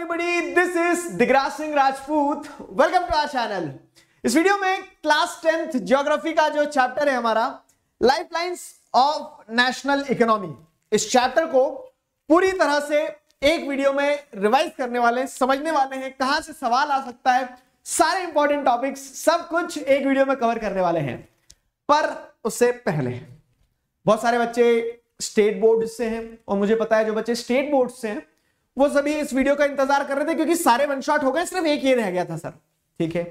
Everybody this is Digraj Singh Rajput welcome to our channel इस video में class tenth geography का जो चैप्टर है हमारा लाइफलाइंस ऑफ नेशनल इकोनॉमी इस चैप्टर को पूरी तरह से एक वीडियो में रिवाइज करने वाले समझने वाले हैं कहां से सवाल आ सकता है सारे इंपॉर्टेंट टॉपिक्स सब कुछ एक वीडियो में कवर करने वाले हैं पर उससे पहले बहुत सारे बच्चे स्टेट बोर्ड से हैं और मुझे पता है जो बच्चे स्टेट बोर्ड से हैं वो सभी इस वीडियो का इंतजार कर रहे थे क्योंकि सारे वन शॉट हो गए सिर्फ एक ये रह गया था सर ठीक है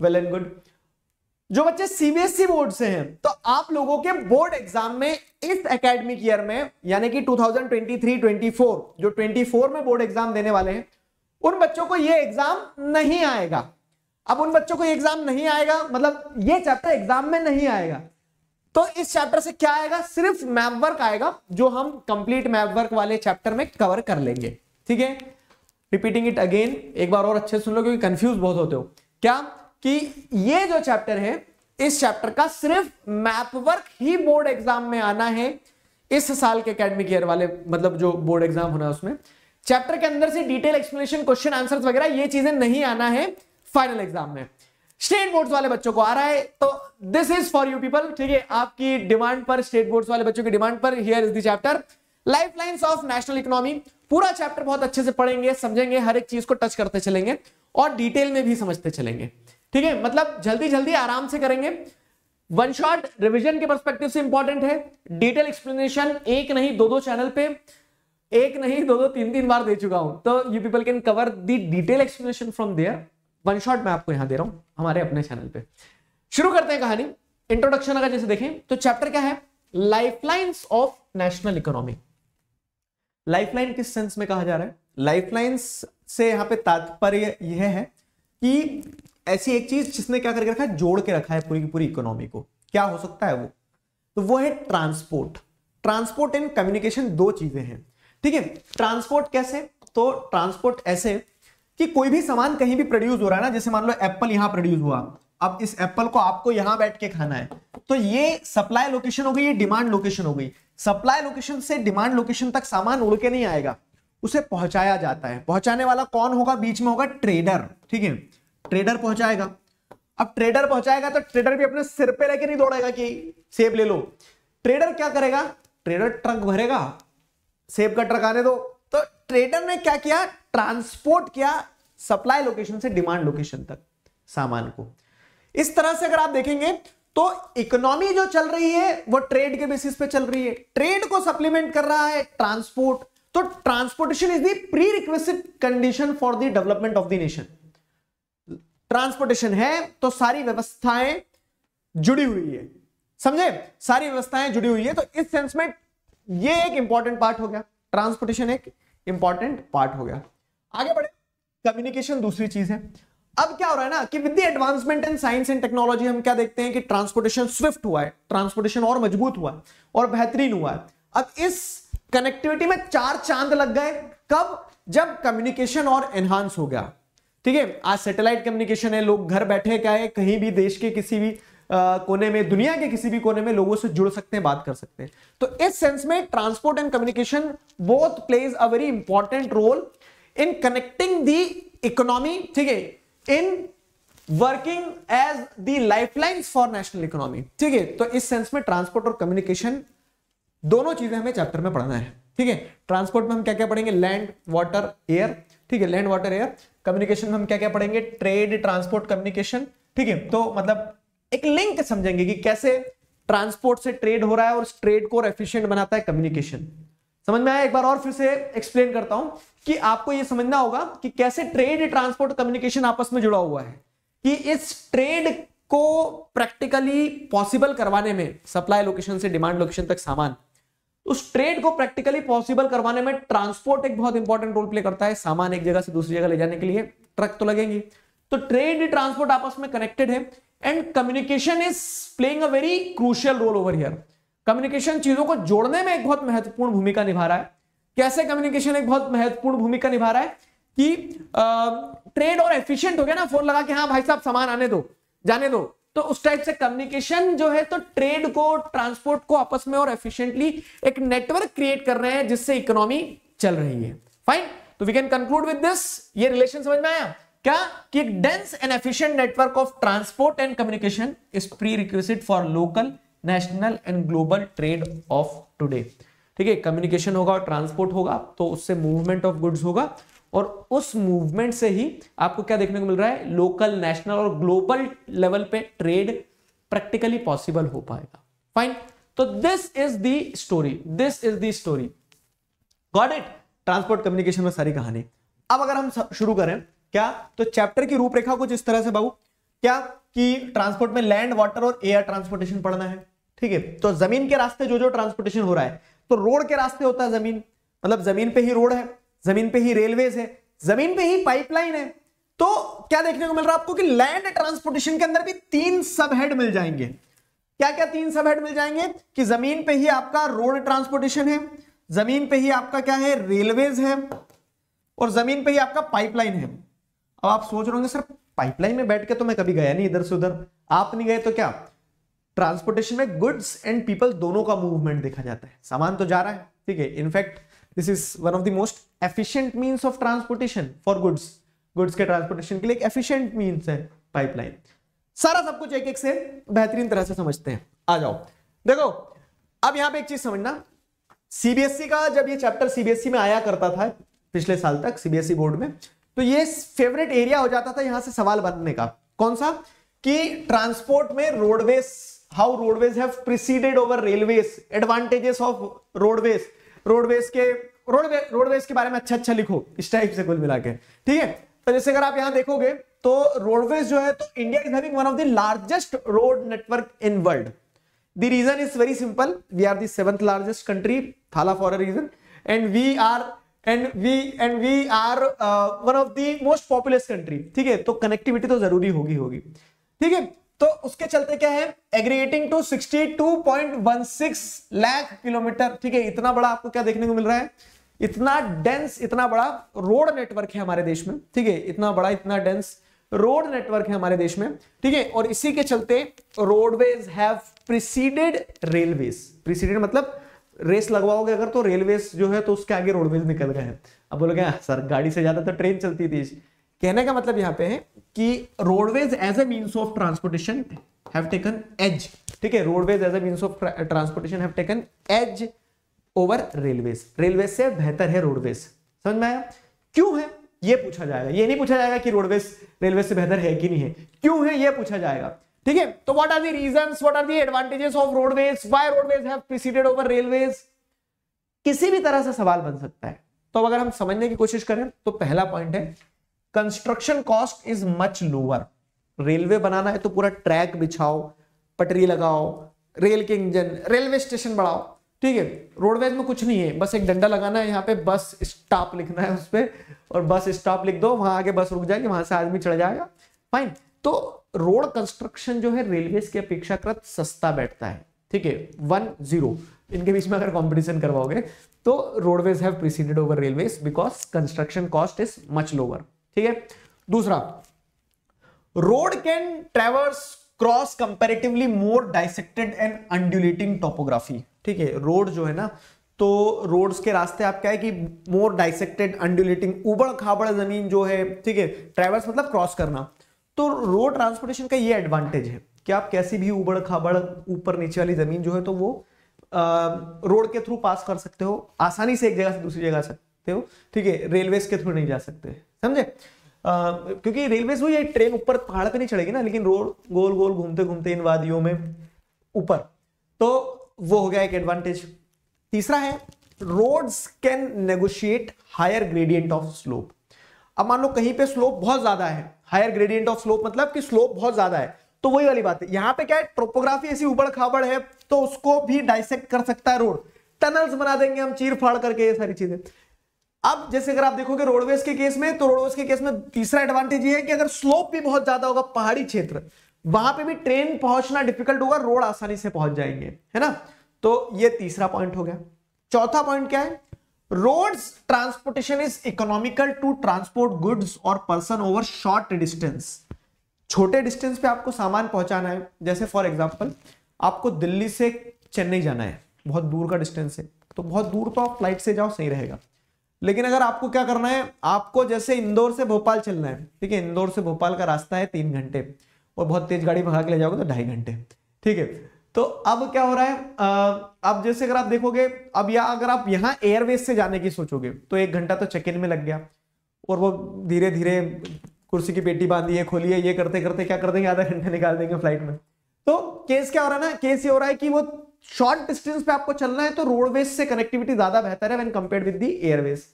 वेल एंड गुड जो बच्चे सीबीएसई बोर्ड e से हैं तो आप लोगों के बोर्ड एग्जाम में इस एकेडमिक ईयर में यानी कि 2023-24 जो 24 में बोर्ड एग्जाम देने वाले हैं उन बच्चों को ये एग्जाम नहीं आएगा अब उन बच्चों को ये एग्जाम नहीं आएगा मतलब ये चैप्टर एग्जाम में नहीं आएगा तो इस चैप्टर से क्या आएगा सिर्फ मैप वर्क आएगा जो हम कंप्लीट मैप वर्क वाले चैप्टर में कवर कर लेंगे ठीक है रिपीटिंग इट अगेन एक बार और अच्छे सुन लो क्योंकि कंफ्यूज बहुत होते हो क्या कि ये जो चैप्टर है इस चैप्टर का सिर्फ मैप वर्क ही बोर्ड एग्जाम में आना है इस साल के अकेडमिक ईयर वाले मतलब जो बोर्ड एग्जाम होना है उसमें चैप्टर के अंदर से डिटेल एक्सप्लेनेशन क्वेश्चन आंसर्स वगैरह ये चीजें नहीं आना है फाइनल एग्जाम में स्टेट बोर्ड्स वाले बच्चों को आ रहा है तो this is for you people ठीक है आपकी डिमांड पर स्टेट बोर्ड्स वाले बच्चों की डिमांड पर here is chapter life lines of national economy पूरा चैप्टर बहुत अच्छे से पढ़ेंगे समझेंगे हर एक चीज को टच करते चलेंगे और डिटेल में भी समझते चलेंगे ठीक है मतलब जल्दी जल्दी आराम से करेंगे वन शॉट रिविजन के परस्पेक्टिव से इंपॉर्टेंट है डिटेल एक्सप्लेनेशन एक नहीं दो दो चैनल पे एक नहीं दो दो तीन तीन बार दे चुका हूं तो you people can cover the detail explanation from there one shot मैं आपको यहां दे रहा हूं हमारे अपने चैनल पे शुरू करते हैं कहानी इंट्रोडक्शन अगर जैसे देखें तो चैप्टर क्या है lifelines of national economy lifeline किस सेंस में कहा जा रहा है लाइफलाइंस से यहां पे तात्पर्य यह है कि ऐसी एक चीज जिसने क्या करके रखा है जोड़ के रखा है पूरी की पूरी इकोनॉमी को क्या हो सकता है वो तो वो है ट्रांसपोर्ट ट्रांसपोर्ट एंड कम्युनिकेशन दो चीजें हैं ठीक है ट्रांसपोर्ट कैसे तो ट्रांसपोर्ट ऐसे कि कोई भी सामान कहीं भी प्रोड्यूस हो रहा है ना जैसे मान लो एप्पल यहां प्रोड्यूस हुआ अब इस एप्पल को आपको यहां बैठ के खाना है तो ये सप्लाई लोकेशन हो गई ये डिमांड लोकेशन हो गई सप्लाई लोकेशन से डिमांड लोकेशन तक सामान उड़ के नहीं आएगा उसे पहुंचाया जाता है पहुंचाने वाला कौन होगा बीच में होगा ट्रेडर ठीक है ट्रेडर पहुंचाएगा अब ट्रेडर पहुंचाएगा तो ट्रेडर भी अपने सिर पे लेके नहीं दौड़ेगा कि सेब ले लो ट्रेडर क्या करेगा ट्रेडर ट्रक भरेगा सेब का ट्रक आने दो तो ट्रेडर ने क्या किया ट्रांसपोर्ट किया सप्लाई लोकेशन से डिमांड लोकेशन तक सामान को इस तरह से अगर आप देखेंगे तो इकोनॉमी जो चल रही है वो ट्रेड के बेसिस पे चल रही है ट्रेड को सप्लीमेंट कर रहा है ट्रांसपोर्ट तो transportation is the precondition for the development of the nation transportation है तो सारी व्यवस्थाएं जुड़ी हुई है समझे सारी व्यवस्थाएं जुड़ी हुई है तो इस सेंस में ये एक इंपॉर्टेंट पार्ट हो गया ट्रांसपोर्टेशन एक इंपॉर्टेंट पार्ट हो गया आगे बढ़े कम्युनिकेशन दूसरी चीज है अब क्या हो रहा है ना कि with advancement in science and technology हम क्या देखते हैं कि ट्रांसपोर्टेशन स्विफ्ट हुआ है ट्रांसपोर्टेशन और मजबूत हुआ है और बेहतरीन हुआ है अब इस कनेक्टिविटी में चार चांद लग गए कब जब कम्युनिकेशन और एनहांस हो गया ठीक है आज सैटेलाइट कम्युनिकेशन है लोग घर बैठे क्या है कहीं भी देश के किसी भी आ, कोने में दुनिया के किसी भी कोने में लोगों से जुड़ सकते हैं बात कर सकते हैं तो इस सेंस में transport and communication both plays a very important role in connecting the economy ठीक है in working as the lifeline for national economy ठीक है तो इस सेंस में ट्रांसपोर्ट और कम्युनिकेशन दोनों चीजें हमें चैप्टर में पढ़ना है ठीक है ट्रांसपोर्ट में हम क्या क्या पढ़ेंगे लैंड वाटर एयर ठीक है लैंड वाटर एयर कम्युनिकेशन में हम क्या क्या पढ़ेंगे ट्रेड ट्रांसपोर्ट कम्युनिकेशन ठीक है तो मतलब एक लिंक समझेंगे कि कैसे ट्रांसपोर्ट से ट्रेड हो रहा है और ट्रेड को एफिशिएंट बनाता है कम्युनिकेशन समझ में आया एक बार और फिर से एक्सप्लेन करता हूं कि आपको यह समझना होगा कि कैसे ट्रेड ट्रांसपोर्ट कम्युनिकेशन आपस में जुड़ा हुआ है कि इस ट्रेड को प्रैक्टिकली पॉसिबल करवाने में सप्लाई लोकेशन से डिमांड लोकेशन तक सामान उस ट्रेड को प्रैक्टिकली पॉसिबल करवाने में ट्रांसपोर्ट एक बहुत इंपॉर्टेंट रोल प्ले करता है सामान एक जगह से दूसरी जगह ले जाने के लिए ट्रक तो लगेंगे तो ट्रेड ट्रांसपोर्ट आपस में कनेक्टेड है and communication is playing a very crucial role over here communication चीजों को जोड़ने में एक बहुत महत्वपूर्ण भूमिका निभा रहा है कैसे कम्युनिकेशन एक बहुत महत्वपूर्ण भूमिका निभा रहा है कि ट्रेड और एफिशिएंट हो गया ना फोन लगा के हाँ भाई साहब सामान आने दो जाने दो तो उस टाइप से कम्युनिकेशन जो है तो ट्रेड को ट्रांसपोर्ट को आपस में और एफिशिएंटली एक नेटवर्क क्रिएट कर रहे हैं जिससे इकोनॉमी चल रही है फाइन तो we can conclude with this ये रिलेशन समझ में आया क्या कि एक dense and efficient network of transport and communication is prerequisite for local national and global trade of today ठीक है कम्युनिकेशन होगा और ट्रांसपोर्ट होगा तो उससे मूवमेंट ऑफ गुड्स होगा और उस मूवमेंट से ही आपको क्या देखने को मिल रहा है लोकल नेशनल और ग्लोबल लेवल पे ट्रेड प्रैक्टिकली पॉसिबल हो पाएगा फाइन तो this is the story this is the story got it transport communication में सारी कहानी अब अगर हम शुरू करें क्या तो चैप्टर की रूपरेखा कुछ इस तरह से बाबू क्या कि ट्रांसपोर्ट में लैंड वाटर और एयर ट्रांसपोर्टेशन पढ़ना है ठीक है तो जमीन के रास्ते जो जो ट्रांसपोर्टेशन हो रहा है तो रोड के रास्ते होता है जमीन मतलब जमीन पे ही रोड है जमीन पे ही रेलवे है जमीन पे ही पाइपलाइन है तो क्या देखने को मिल रहा है आपको कि लैंड ट्रांसपोर्टेशन के अंदर भी तीन सब हेड मिल जाएंगे क्या क्या तीन सब हेड मिल जाएंगे कि जमीन पे ही आपका रोड ट्रांसपोर्टेशन है जमीन पे ही आपका क्या है रेलवेज है और जमीन पे ही आपका पाइपलाइन है अब आप सोच रहे होंगे सर पाइपलाइन में बैठ के तो मैं कभी गया नहीं इधर से उधर आप नहीं गए तो क्या ट्रांसपोर्टेशन में गुड्स एंड पीपल दोनों का मूवमेंट देखा जाता है सामान तो जा रहा है ठीक है in fact this is one of the most efficient means of transportation for goods goods के ट्रांसपोर्टेशन के लिए एक एफिशिएंट मींस है पाइपलाइन सारा सब कुछ एक एक से बेहतरीन तरह से समझते हैं आ जाओ देखो अब यहां पर एक चीज समझना सीबीएसई e का जब यह चैप्टर सीबीएसई में आया करता था पिछले साल तक सीबीएसई बोर्ड e में तो ये फेवरेट एरिया हो जाता था यहां से सवाल बनने का कौन सा कि ट्रांसपोर्ट में roadways how roadways have preceded over railways advantages of roadways roadways के रोडवे रोडवेज के बारे में अच्छा अच्छा लिखो इस टाइप से कुल मिला के ठीक है तो जैसे अगर आप यहां देखोगे तो रोडवेज जो है तो India is having one of the largest road network in world the reason is very simple we are the largest country थाला for a reason and we are and we and we are one of the most populous country ठीक है तो connectivity तो जरूरी होगी होगी ठीक है तो उसके चलते क्या है एग्रीएटिंग टू 62.16 लाख किलोमीटर ठीक है इतना बड़ा आपको क्या देखने को मिल रहा है इतना डेंस इतना बड़ा रोड नेटवर्क है हमारे देश में ठीक है इतना बड़ा इतना डेंस रोड नेटवर्क है हमारे देश में ठीक है और इसी के चलते roadways have preceded railways preceded मतलब रेस लगवाओगे अगर तो रेलवेज जो है तो उसके आगे रोडवेज निकल गए हैं अब बोलोगे हाँ, सर गाड़ी से ज्यादा तो ट्रेन चलती थी कहने का मतलब यहाँ पे है कि roadways as a means of transportation have taken edge ठीक है roadways as a means of transportation have taken edge over railways railways से बेहतर है रोडवेज समझ में आया क्यों है ये पूछा जाएगा ये नहीं पूछा जाएगा कि रोडवेज रेलवे से बेहतर है कि नहीं है क्यों है ये पूछा जाएगा ठीक है तो what are the reasons what are the advantages of roadways why roadways have preceded over railways किसी भी तरह से सवाल बन सकता है तो अगर हम समझने की कोशिश करें तो पहला पॉइंट है construction cost is much lower railway बनाना है तो पूरा ट्रैक बिछाओ पटरी लगाओ रेल के इंजन रेलवे स्टेशन बढ़ाओ ठीक है रोडवेज में कुछ नहीं है बस एक डंडा लगाना है यहाँ पे बस स्टॉप लिखना है उस पर और बस स्टॉप लिख दो वहां आगे बस रुक जाएगी वहां से आदमी चढ़ जाएगा फाइन तो रोड कंस्ट्रक्शन जो है रेलवे की अपेक्षाकृत सस्ता बैठता है ठीक है वन जीरो इनके बीच में अगर कंपटीशन करवाओगे तो roadways have over because construction cost is much lower ठीक है दूसरा road can traverse cross comparatively more dissected and undulating topography ठीक है रोड जो है ना तो रोड्स के रास्ते आप क्या है कि मोर डाइसेक्टेड अंडुलेटिंग उबड़ खाबड़ जमीन जो है ठीक है ट्रेवर्स मतलब क्रॉस करना तो रोड ट्रांसपोर्टेशन का ये एडवांटेज है कि आप कैसी भी उबड़ खाबड़ ऊपर नीचे वाली जमीन जो है तो वो रोड के थ्रू पास कर सकते हो आसानी से एक जगह से दूसरी जगह से सकते हो ठीक है रेलवे के थ्रू नहीं जा सकते समझे क्योंकि रेलवे वही है ट्रेन ऊपर पहाड़ पे नहीं चढ़ेगी ना लेकिन रोड गोल गोल घूमते घूमते इन वादियों में ऊपर तो वो हो गया एक एडवांटेज तीसरा है roads can negotiate higher gradient of slope अब मान लो कहीं पे स्लोप बहुत ज्यादा है हायर ग्रेडियंट ऑफ स्लोप मतलब कि स्लोप बहुत ज्यादा है तो वही वाली बात है यहां पे क्या है ट्रोपोग्राफी ऐसी उबड़ खाबड़ है तो उसको भी डाइसेक्ट कर सकता है रोड टनल्स बना देंगे हम चीर फाड़ करके ये सारी चीजें अब जैसे अगर आप देखोगे रोडवेज के केस में तो रोडवेज के केस में तीसरा एडवांटेज ये है कि अगर स्लोप भी बहुत ज्यादा होगा पहाड़ी क्षेत्र वहां पे भी ट्रेन पहुंचना डिफिकल्ट होगा रोड आसानी से पहुंच जाएंगे है ना तो ये तीसरा पॉइंट हो गया चौथा पॉइंट क्या है road transportation is economical to transport goods और पर्सन ओवर शॉर्ट डिस्टेंस छोटे डिस्टेंस पे आपको सामान पहुंचाना है जैसे फॉर एग्जाम्पल आपको दिल्ली से चेन्नई जाना है बहुत दूर का डिस्टेंस है तो बहुत दूर तो आप फ्लाइट से जाओ सही रहेगा लेकिन अगर आपको क्या करना है आपको जैसे इंदौर से भोपाल चलना है ठीक है इंदौर से भोपाल का रास्ता है तीन घंटे और बहुत तेज गाड़ी भगा के ले जाओगे तो ढाई घंटे ठीक है तो अब क्या हो रहा है अब जैसे अगर आप देखोगे अब या अगर आप यहाँ एयरवेज से जाने की सोचोगे तो एक घंटा तो चेक इन में लग गया और वो धीरे धीरे कुर्सी की पेटी है खोलिए ये करते करते क्या कर देंगे आधा घंटे निकाल देंगे फ्लाइट में तो केस क्या हो रहा है ना केस ये हो रहा है कि वो शॉर्ट डिस्टेंस पे आपको चलना है तो रोडवेज से कनेक्टिविटी ज्यादा बेहतर है when compare with the airways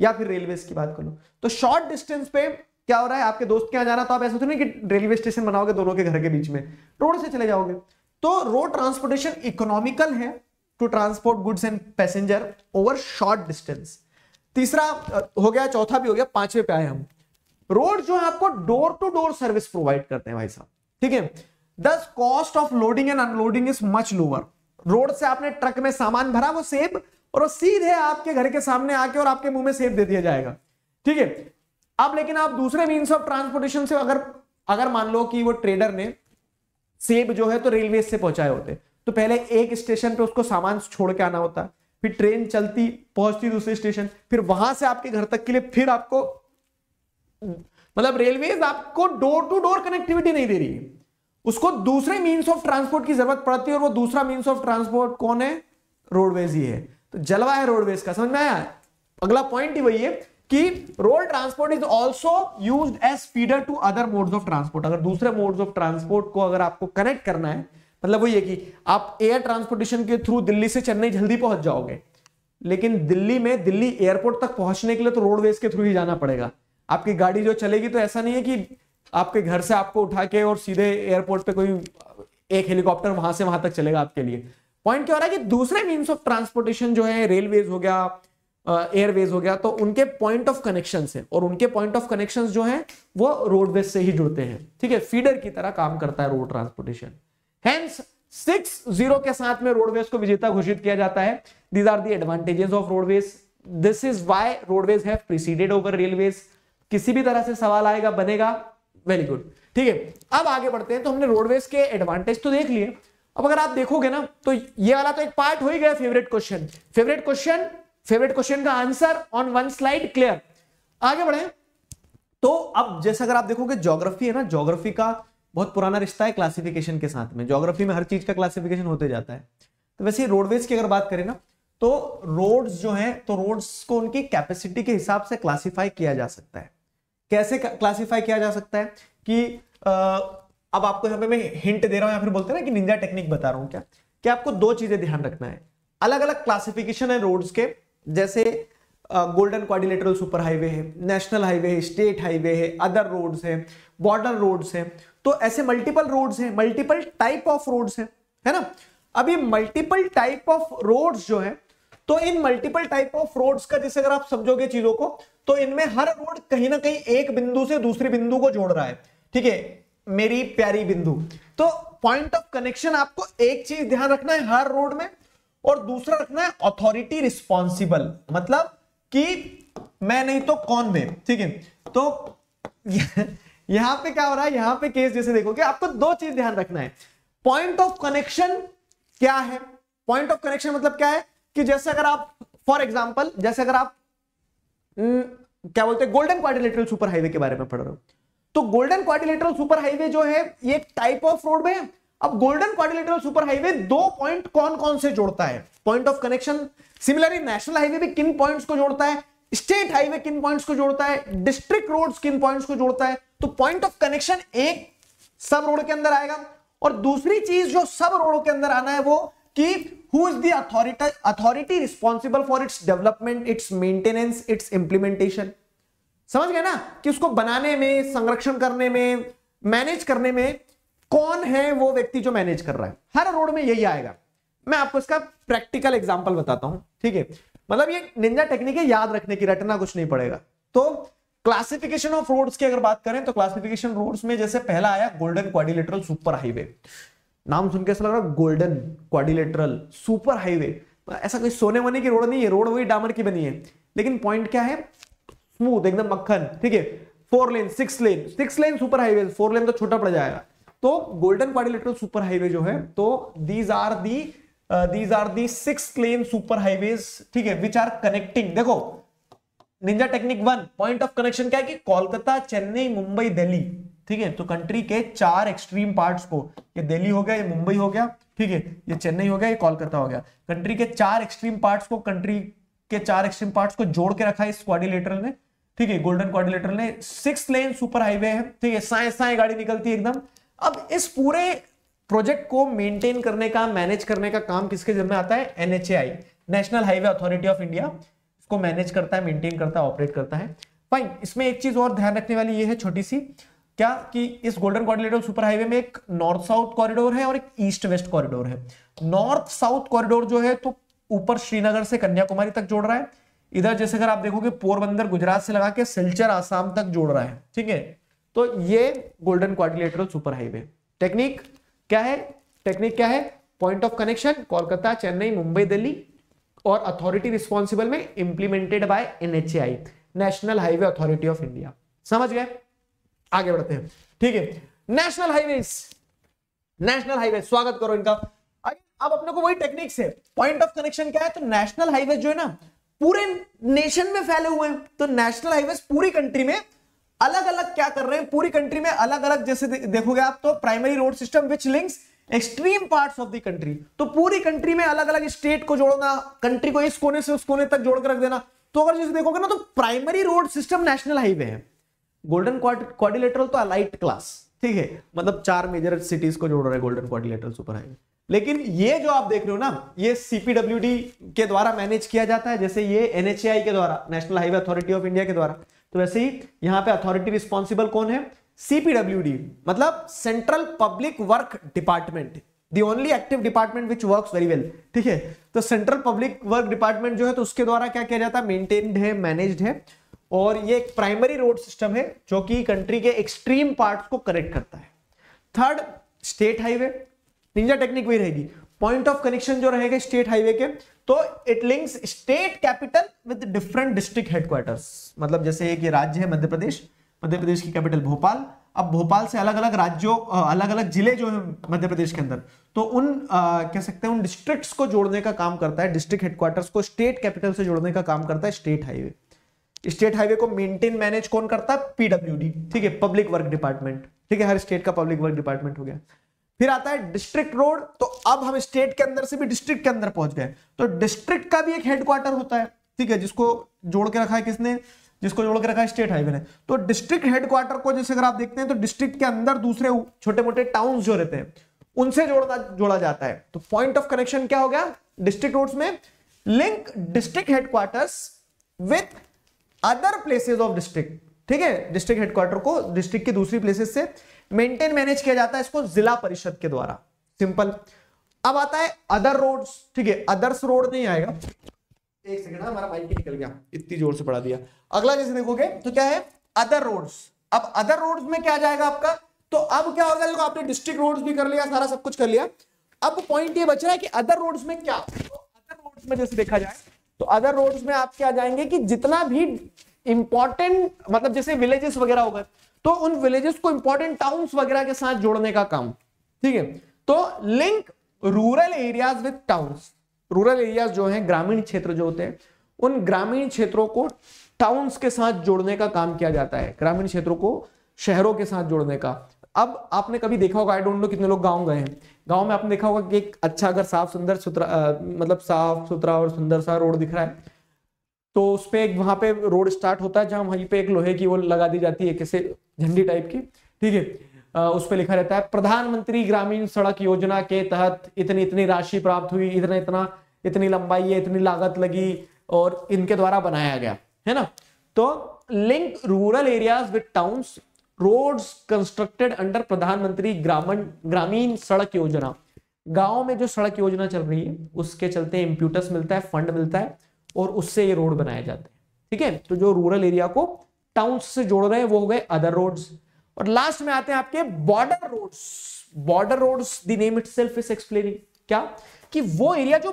या फिर रेलवेज की बात करो तो शॉर्ट डिस्टेंस पे क्या हो रहा है आपके दोस्त के यहाँ जाना तो आप ऐसा तो नहीं कि रेलवे स्टेशन बनाओगे दोनों के घर के बीच में रोड से चले जाओगे तो रोड ट्रांसपोर्टेशन इकोनॉमिकल है to transport goods and passenger over short distance तीसरा हो गया चौथा भी हो गया पांचवे पे आए हम रोड जो है आपको door to door service provide करते हैं भाई साहब ठीक है दस cost of loading and unloading is much lower road से आपने ट्रक में सामान भरा वो सेब और वो सीधे आपके घर के सामने आके और आपके मुंह में सेब दे दिया जाएगा ठीक है अब लेकिन आप दूसरे मीन्स ऑफ ट्रांसपोर्टेशन से अगर अगर मान लो कि वो ट्रेडर ने सेब जो है तो रेलवे से पहुंचाए होते तो पहले एक स्टेशन पे उसको सामान छोड़ के आना होता फिर ट्रेन चलती पहुंचती दूसरे स्टेशन फिर वहां से आपके घर तक के लिए फिर आपको मतलब रेलवे आपको डोर टू डोर कनेक्टिविटी नहीं दे रही है उसको दूसरे मीन्स ऑफ ट्रांसपोर्ट की जरूरत पड़ती है और वो दूसरा मीन्स ऑफ ट्रांसपोर्ट कौन है रोडवेज ही है तो जलवा है रोडवेज का समझ में आया अगला पॉइंट ही वही है कि road transport is also use as feeder to other modes of transport अगर दूसरे मोड्स ऑफ ट्रांसपोर्ट को अगर आपको कनेक्ट करना है मतलब वही है कि आप एयर ट्रांसपोर्टेशन के थ्रू दिल्ली से चेन्नई जल्दी पहुंच जाओगे लेकिन दिल्ली में दिल्ली एयरपोर्ट तक पहुंचने के लिए तो रोडवेज के थ्रू ही जाना पड़ेगा आपकी गाड़ी जो चलेगी तो ऐसा नहीं है कि आपके घर से आपको उठा के और सीधे एयरपोर्ट पे कोई एक हेलीकॉप्टर वहां से वहां तक चलेगा आपके लिए पॉइंट क्या हो रहा है कि दूसरे मीन्स ऑफ ट्रांसपोर्टेशन जो है रेलवेज हो गया एयरवेज हो गया तो उनके पॉइंट ऑफ कनेक्शन है और उनके पॉइंट ऑफ कनेक्शन जो है वो रोडवेज से ही जुड़ते हैं ठीक है फीडर की तरह काम करता है रोड ट्रांसपोर्टेशन सिक्स जीरो के साथ में रोडवेज को विजेता घोषित किया जाता है these are the advantages of roadways this is why roadways है किसी भी तरह से सवाल आएगा बनेगा वेरी गुड ठीक है अब आगे बढ़ते हैं तो हमने रोडवेज के एडवांटेज तो देख लिए अब अगर आप देखोगे ना तो ये वाला तो एक पार्ट हो ही गया favourite question favourite question favourite question का answer on one slide clear आगे बढ़े तो अब जैसे अगर आप देखोगे ज्योग्राफी है ना ज्योग्राफी का बहुत पुराना रिश्ता है क्लासिफिकेशन के साथ में ज्योग्राफी में हर चीज का क्लासिफिकेशन होते जाता है तो वैसे रोडवेज की अगर बात करें ना तो रोड्स जो हैं तो रोड्स को उनकी कैपेसिटी के हिसाब से क्लासिफाई किया जा सकता है कैसे क्लासिफाई किया जा सकता है कि आ, अब आपको यहां पे मैं हिंट दे रहा हूं या फिर बोलते ना कि निंजा टेक्निक बता रहा हूँ क्या कि आपको दो चीजें ध्यान रखना है अलग अलग क्लासिफिकेशन है रोड्स के जैसे गोल्डन क्वारिलेटरल सुपर हाईवे है नेशनल हाईवे है स्टेट हाईवे है अदर रोड्स है बॉर्डर रोड्स है तो ऐसे मल्टीपल रोड्स हैं मल्टीपल टाइप ऑफ रोड्स हैं है ना अब ये मल्टीपल टाइप ऑफ रोड्स जो है तो इन मल्टीपल टाइप ऑफ रोड्स का जैसे अगर आप समझोगे चीजों को तो इनमें हर रोड कहीं ना कहीं एक बिंदु से दूसरी बिंदु को जोड़ रहा है ठीक है मेरी प्यारी बिंदु तो पॉइंट ऑफ कनेक्शन आपको एक चीज ध्यान रखना है हर रोड में और दूसरा रखना है अथॉरिटी रिस्पॉन्सिबल मतलब कि मैं नहीं तो कौन दे ठीक है तो यहां पे क्या हो रहा है यहां पे केस जैसे देखोगे आपको दो चीज ध्यान रखना है पॉइंट ऑफ कनेक्शन क्या है पॉइंट ऑफ कनेक्शन मतलब क्या है कि जैसे अगर आप फॉर एग्जाम्पल जैसे अगर आप न, हम्म, क्या बोलते हैं गोल्डन क्वारिलेटरल सुपर हाईवे के बारे में पढ़ रहे हो तो गोल्डन क्वारिलेटरल सुपर हाईवे जो है ये टाइप ऑफ रोड में अब गोल्डन क्वारिलेटरल सुपर हाईवे दो पॉइंट कौन कौन से जोड़ता है point of connection similarly national highway भी किन पॉइंट्स को जोड़ता है स्टेट हाईवे किन पॉइंट्स को जोड़ता है डिस्ट्रिक्ट रोड्स किन पॉइंट्स को जोड़ता है तो पॉइंट ऑफ कनेक्शन एक सब रोड के अंदर आएगा और दूसरी चीज जो सब रोड के अंदर आना है वो कि who is the authority authority responsible for its development its maintenance its implementation समझ गए ना कि उसको बनाने में संरक्षण करने में मैनेज करने में कौन है वो व्यक्ति जो मैनेज कर रहा है हर रोड में यही आएगा मैं आपको इसका प्रैक्टिकल एग्जांपल बताता हूं ठीक है मतलब ये निंजा टेक्निक है याद रखने की रटना कुछ नहीं पड़ेगा तो क्लासिफिकेशन ऑफ रोड्स की अगर बात करें तो क्लासिफिकेशन रोड्स में जैसे पहला आया गोल्डन क्वारिलेटरल सुपर हाईवे नाम सुन के ऐसा लग रहा है गोल्डन क्वाडिलेटरल सुपर हाईवे ऐसा कोई सोने वोने की रोड नहीं है रोड वही डामर की बनी है लेकिन पॉइंट क्या है स्मूथ एकदम मक्खन ठीक है four lane six lane six lane super highway four lane तो छोटा पड़ जाएगा तो गोल्डन क्वाडिलेटरल सुपर हाईवे जो है तो these are the these are the six lane super highway ठीक है विच आर कनेक्टिंग देखो ninja technique one point of connection क्या है कि कोलकाता चेन्नई मुंबई दिल्ली ठीक है तो कंट्री के चार एक्सट्रीम पार्ट्स को ये दिल्ली हो गया ये मुंबई हो गया ठीक है ये चेन्नई हो गया ये कोलकाता हो गया कंट्री के चार एक्सट्रीम पार्ट्स को कंट्री के चार एक्सट्रीम पार्ट्स को जोड़ के रखा है इस क्वारिलेटर ने ठीक है गोल्डन क्वारिलेटर ने सिक्स लेन सुपर हाईवे है ठीक है साए साए गाड़ी निकलती है एकदम अब इस पूरे प्रोजेक्ट को मेंटेन करने का मैनेज करने का काम किसके जिम्मे आता है NHAI national highway authority of India इसको मैनेज करता है मेंटेन करता है ऑपरेट करता है फाइन इसमें एक चीज और ध्यान रखने वाली ये है छोटी सी क्या कि इस गोल्डन कॉर्डिलेटर सुपर हाईवे में एक नॉर्थ साउथ कॉरिडोर है और एक ईस्ट वेस्ट कॉरिडोर है नॉर्थ साउथ कॉरिडोर जो है तो ऊपर श्रीनगर से कन्याकुमारी तक जोड़ रहा है इधर जैसे अगर आप देखोगे पोरबंदर गुजरात से लगा के सिलचर आसाम तक जोड़ रहा है ठीक है तो ये golden quadrilateral super highway technique क्या है टेक्निक क्या है point of connection Kolkata Chennai Mumbai Delhi और अथॉरिटी रिस्पॉन्सिबल में implemented by NHAI national highway authority of India समझ गए आगे बढ़ते हैं ठीक है नेशनल हाईवे नेशनल हाईवे स्वागत करो इनका अब अपने को वही टेक्निक्स है पॉइंट ऑफ कनेक्शन क्या है तो नेशनल हाईवे जो है ना पूरे नेशन में फैले हुए हैं तो नेशनल हाईवे पूरी कंट्री में अलग अलग क्या कर रहे हैं पूरी कंट्री में अलग अलग जैसे देखोगे आप तो primary road system which links extreme parts of the country तो पूरी कंट्री में अलग अलग स्टेट को जोड़ना कंट्री को इस कोने से उस कोने तक जोड़कर रख देना तो अगर जैसे देखोगे ना तो primary road system national highway है गोल्डन क्वाडिलेटरल तो अलाइट क्लास ठीक है मतलब चार मेजर सिटीज को जोड़ रहे हैं गोल्डन क्वारिलेटरल सुपर हाईवे लेकिन ये जो आप देख रहे हो ना ये सीपीडब्ल्यूडी के द्वारा मैनेज किया जाता है जैसे ये एनएचएआई के द्वारा national highway authority of India के द्वारा तो वैसे ही यहाँ पे अथॉरिटी रिस्पॉन्सिबल कौन है सीपीडब्ल्यूडी मतलब central public work department the only active department which work very well ठीक है तो सेंट्रल पब्लिक वर्क डिपार्टमेंट जो है तो उसके द्वारा क्या किया जाता है मेंटेन्ड है मैनेज्ड है और ये एक प्राइमरी रोड सिस्टम है जो कि कंट्री के एक्सट्रीम पार्ट्स को कनेक्ट करता है third state highway ninja technique वही रहेगी पॉइंट ऑफ कनेक्शन जो रहेगा स्टेट हाईवे के तो it links state capital with different district headquarters मतलब जैसे एक ये राज्य है मध्य प्रदेश मध्य प्रदेश की कैपिटल भोपाल अब भोपाल से अलग अलग राज्यों अलग अलग जिले जो है मध्य प्रदेश के अंदर तो उन आ, कह सकते हैं उन डिस्ट्रिक्ट्स को जोड़ने का काम करता है डिस्ट्रिक्ट हेडक्वार्टर्स को स्टेट कैपिटल से जोड़ने का काम करता है स्टेट हाईवे स्टेट हाईवे को मेंटेन मैनेज कौन करता है पीडब्ल्यूडी ठीक है पब्लिक वर्क डिपार्टमेंट ठीक है हर स्टेट का पब्लिक वर्क डिपार्टमेंट हो गया फिर आता है डिस्ट्रिक्ट रोड तो अब हम स्टेट के अंदर से भी डिस्ट्रिक्ट के अंदर पहुंच गए तो डिस्ट्रिक्ट का भी एक हेडक्वार्टर होता है ठीक है जिसको जोड़ के रखा है किसने जिसको जोड़ के रखा है स्टेट हाईवे ने तो डिस्ट्रिक्ट हेडक्वार्टर को जैसे अगर आप देखते हैं तो डिस्ट्रिक्ट के अंदर दूसरे छोटे मोटे टाउन जो रहते हैं उनसे जोड़ना जोड़ा जाता है तो पॉइंट ऑफ कनेक्शन क्या हो गया डिस्ट्रिक्ट रोड में link district headquarters with other places of district ठीक है डिस्ट्रिक्ट हेडक्वार्टर को डिस्ट्रिक्ट की दूसरी प्लेसेस से मेंटेन मैनेज किया जाता है इसको जिला परिषद के द्वारा सिंपल अब आता है अदर रोड ठीक है अदर्स रोड नहीं आएगा एक सेकंड हाँ, हमारा बाइक निकल गया इतनी जोर से पढ़ा दिया अगला जैसे देखोगे तो क्या है अदर रोड्स अब अदर रोड्स में क्या जाएगा आपका तो अब क्या होगा देखो आपने डिस्ट्रिक्ट रोड्स भी कर लिया सारा सब कुछ कर लिया अब पॉइंट ये बच रहा है कि अदर रोड्स में क्या तो अदर रोड्स में जैसे देखा जाए तो अदर रोड्स में आप क्या जाएंगे कि जितना भी इंपॉर्टेंट मतलब जैसे विलेजेस वगैरह होगा तो उन विलेजेस को इंपॉर्टेंट टाउन वगैरह के साथ जोड़ने का काम ठीक है तो link rural areas with town rural areas जो है ग्रामीण क्षेत्र जो होते हैं उन ग्रामीण क्षेत्रों को टाउन्स के साथ जोड़ने का काम किया जाता है ग्रामीण क्षेत्रों को शहरों के साथ जोड़ने का अब आपने कभी देखा होगा आई डोंट नो कितने लोग गांव गए हैं गांव में आपने देखा होगा कि एक अच्छा अगर साफ सुंदर सुथरा मतलब साफ सुथरा और सुंदर सा रोड दिख रहा है तो उस पर एक वहां पे रोड स्टार्ट होता है जहां वहीं पे एक लोहे की वो लगा दी जाती है कैसे झंडी टाइप की ठीक है उस पर लिखा रहता है प्रधानमंत्री ग्रामीण सड़क योजना के तहत इतनी इतनी राशि प्राप्त हुई इतना इतना इतनी लंबाई है इतनी लागत लगी और इनके द्वारा बनाया गया है ना तो link rural areas with towns roads constructed under प्रधानमंत्री ग्रामीण ग्रामीण सड़क योजना गांव में जो सड़क योजना चल रही है उसके चलते इंप्यूटर्स मिलता है फंड मिलता है और उससे ये रोड बनाए जाते हैं ठीक है तो जो रूरल एरिया को टाउन से जोड़ रहे हैं वो हो गए अदर रोड्स और लास्ट में आते हैं आपके border roads border roads the name itself is explaining क्या कि वो एरिया जो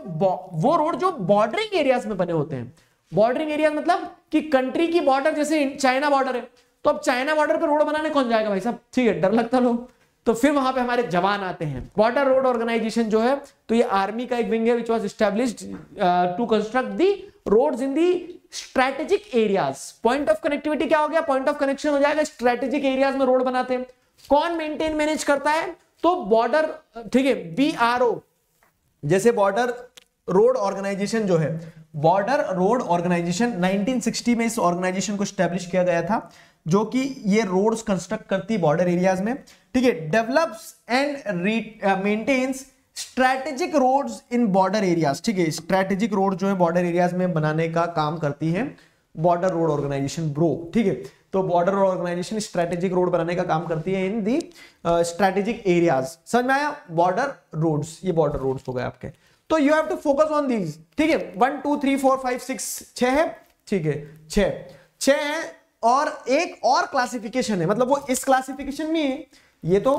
वो रोड जो बॉर्डरिंग एरियाज में बने होते हैं बॉर्डरिंग एरिया मतलब कि कंट्री की बॉर्डर जैसे चाइना बॉर्डर है तो अब चाइना बॉर्डर पर रोड बनाने कौन जाएगा भाई साहब ठीक है डर लगता लोग तो फिर वहां पे हमारे जवान आते हैं बॉर्डर रोड ऑर्गेनाइजेशन जो है तो ये आर्मी का एक विंग है which was established to construct the roads in the strategic areas point of connectivity क्या हो गया पॉइंट ऑफ कनेक्शन हो जाएगा स्ट्रेटेजिक एरियाज में रोड बनाते हैं कौन मेंटेन मैनेज करता है तो बॉर्डर ठीक है बी जैसे बॉर्डर रोड ऑर्गेनाइजेशन जो है बॉर्डर रोड ऑर्गेनाइजेशन 1960 में इस ऑर्गेनाइजेशन को स्टैब्लिश किया गया था जो कि ये रोड्स कंस्ट्रक्ट करती बॉर्डर एरियाज में ठीक है develops and maintains strategic roads in border areas ठीक है स्ट्रैटेजिक रोड जो है बॉर्डर एरियाज में बनाने का काम करती है बॉर्डर रोड ऑर्गेनाइजेशन ब्रो ठीक है तो border road organisation strategic road बनाने का काम करती है इन दी स्ट्रैटेजिक एरियाज समझ में आया बॉर्डर रोड्स ये बॉर्डर रोड्स हो गए आपके तो you have to focus on these ठीक है one two three four five six छ है ठीक है छ छ है और एक और क्लासिफिकेशन है मतलब वो इस क्लासिफिकेशन में है ये तो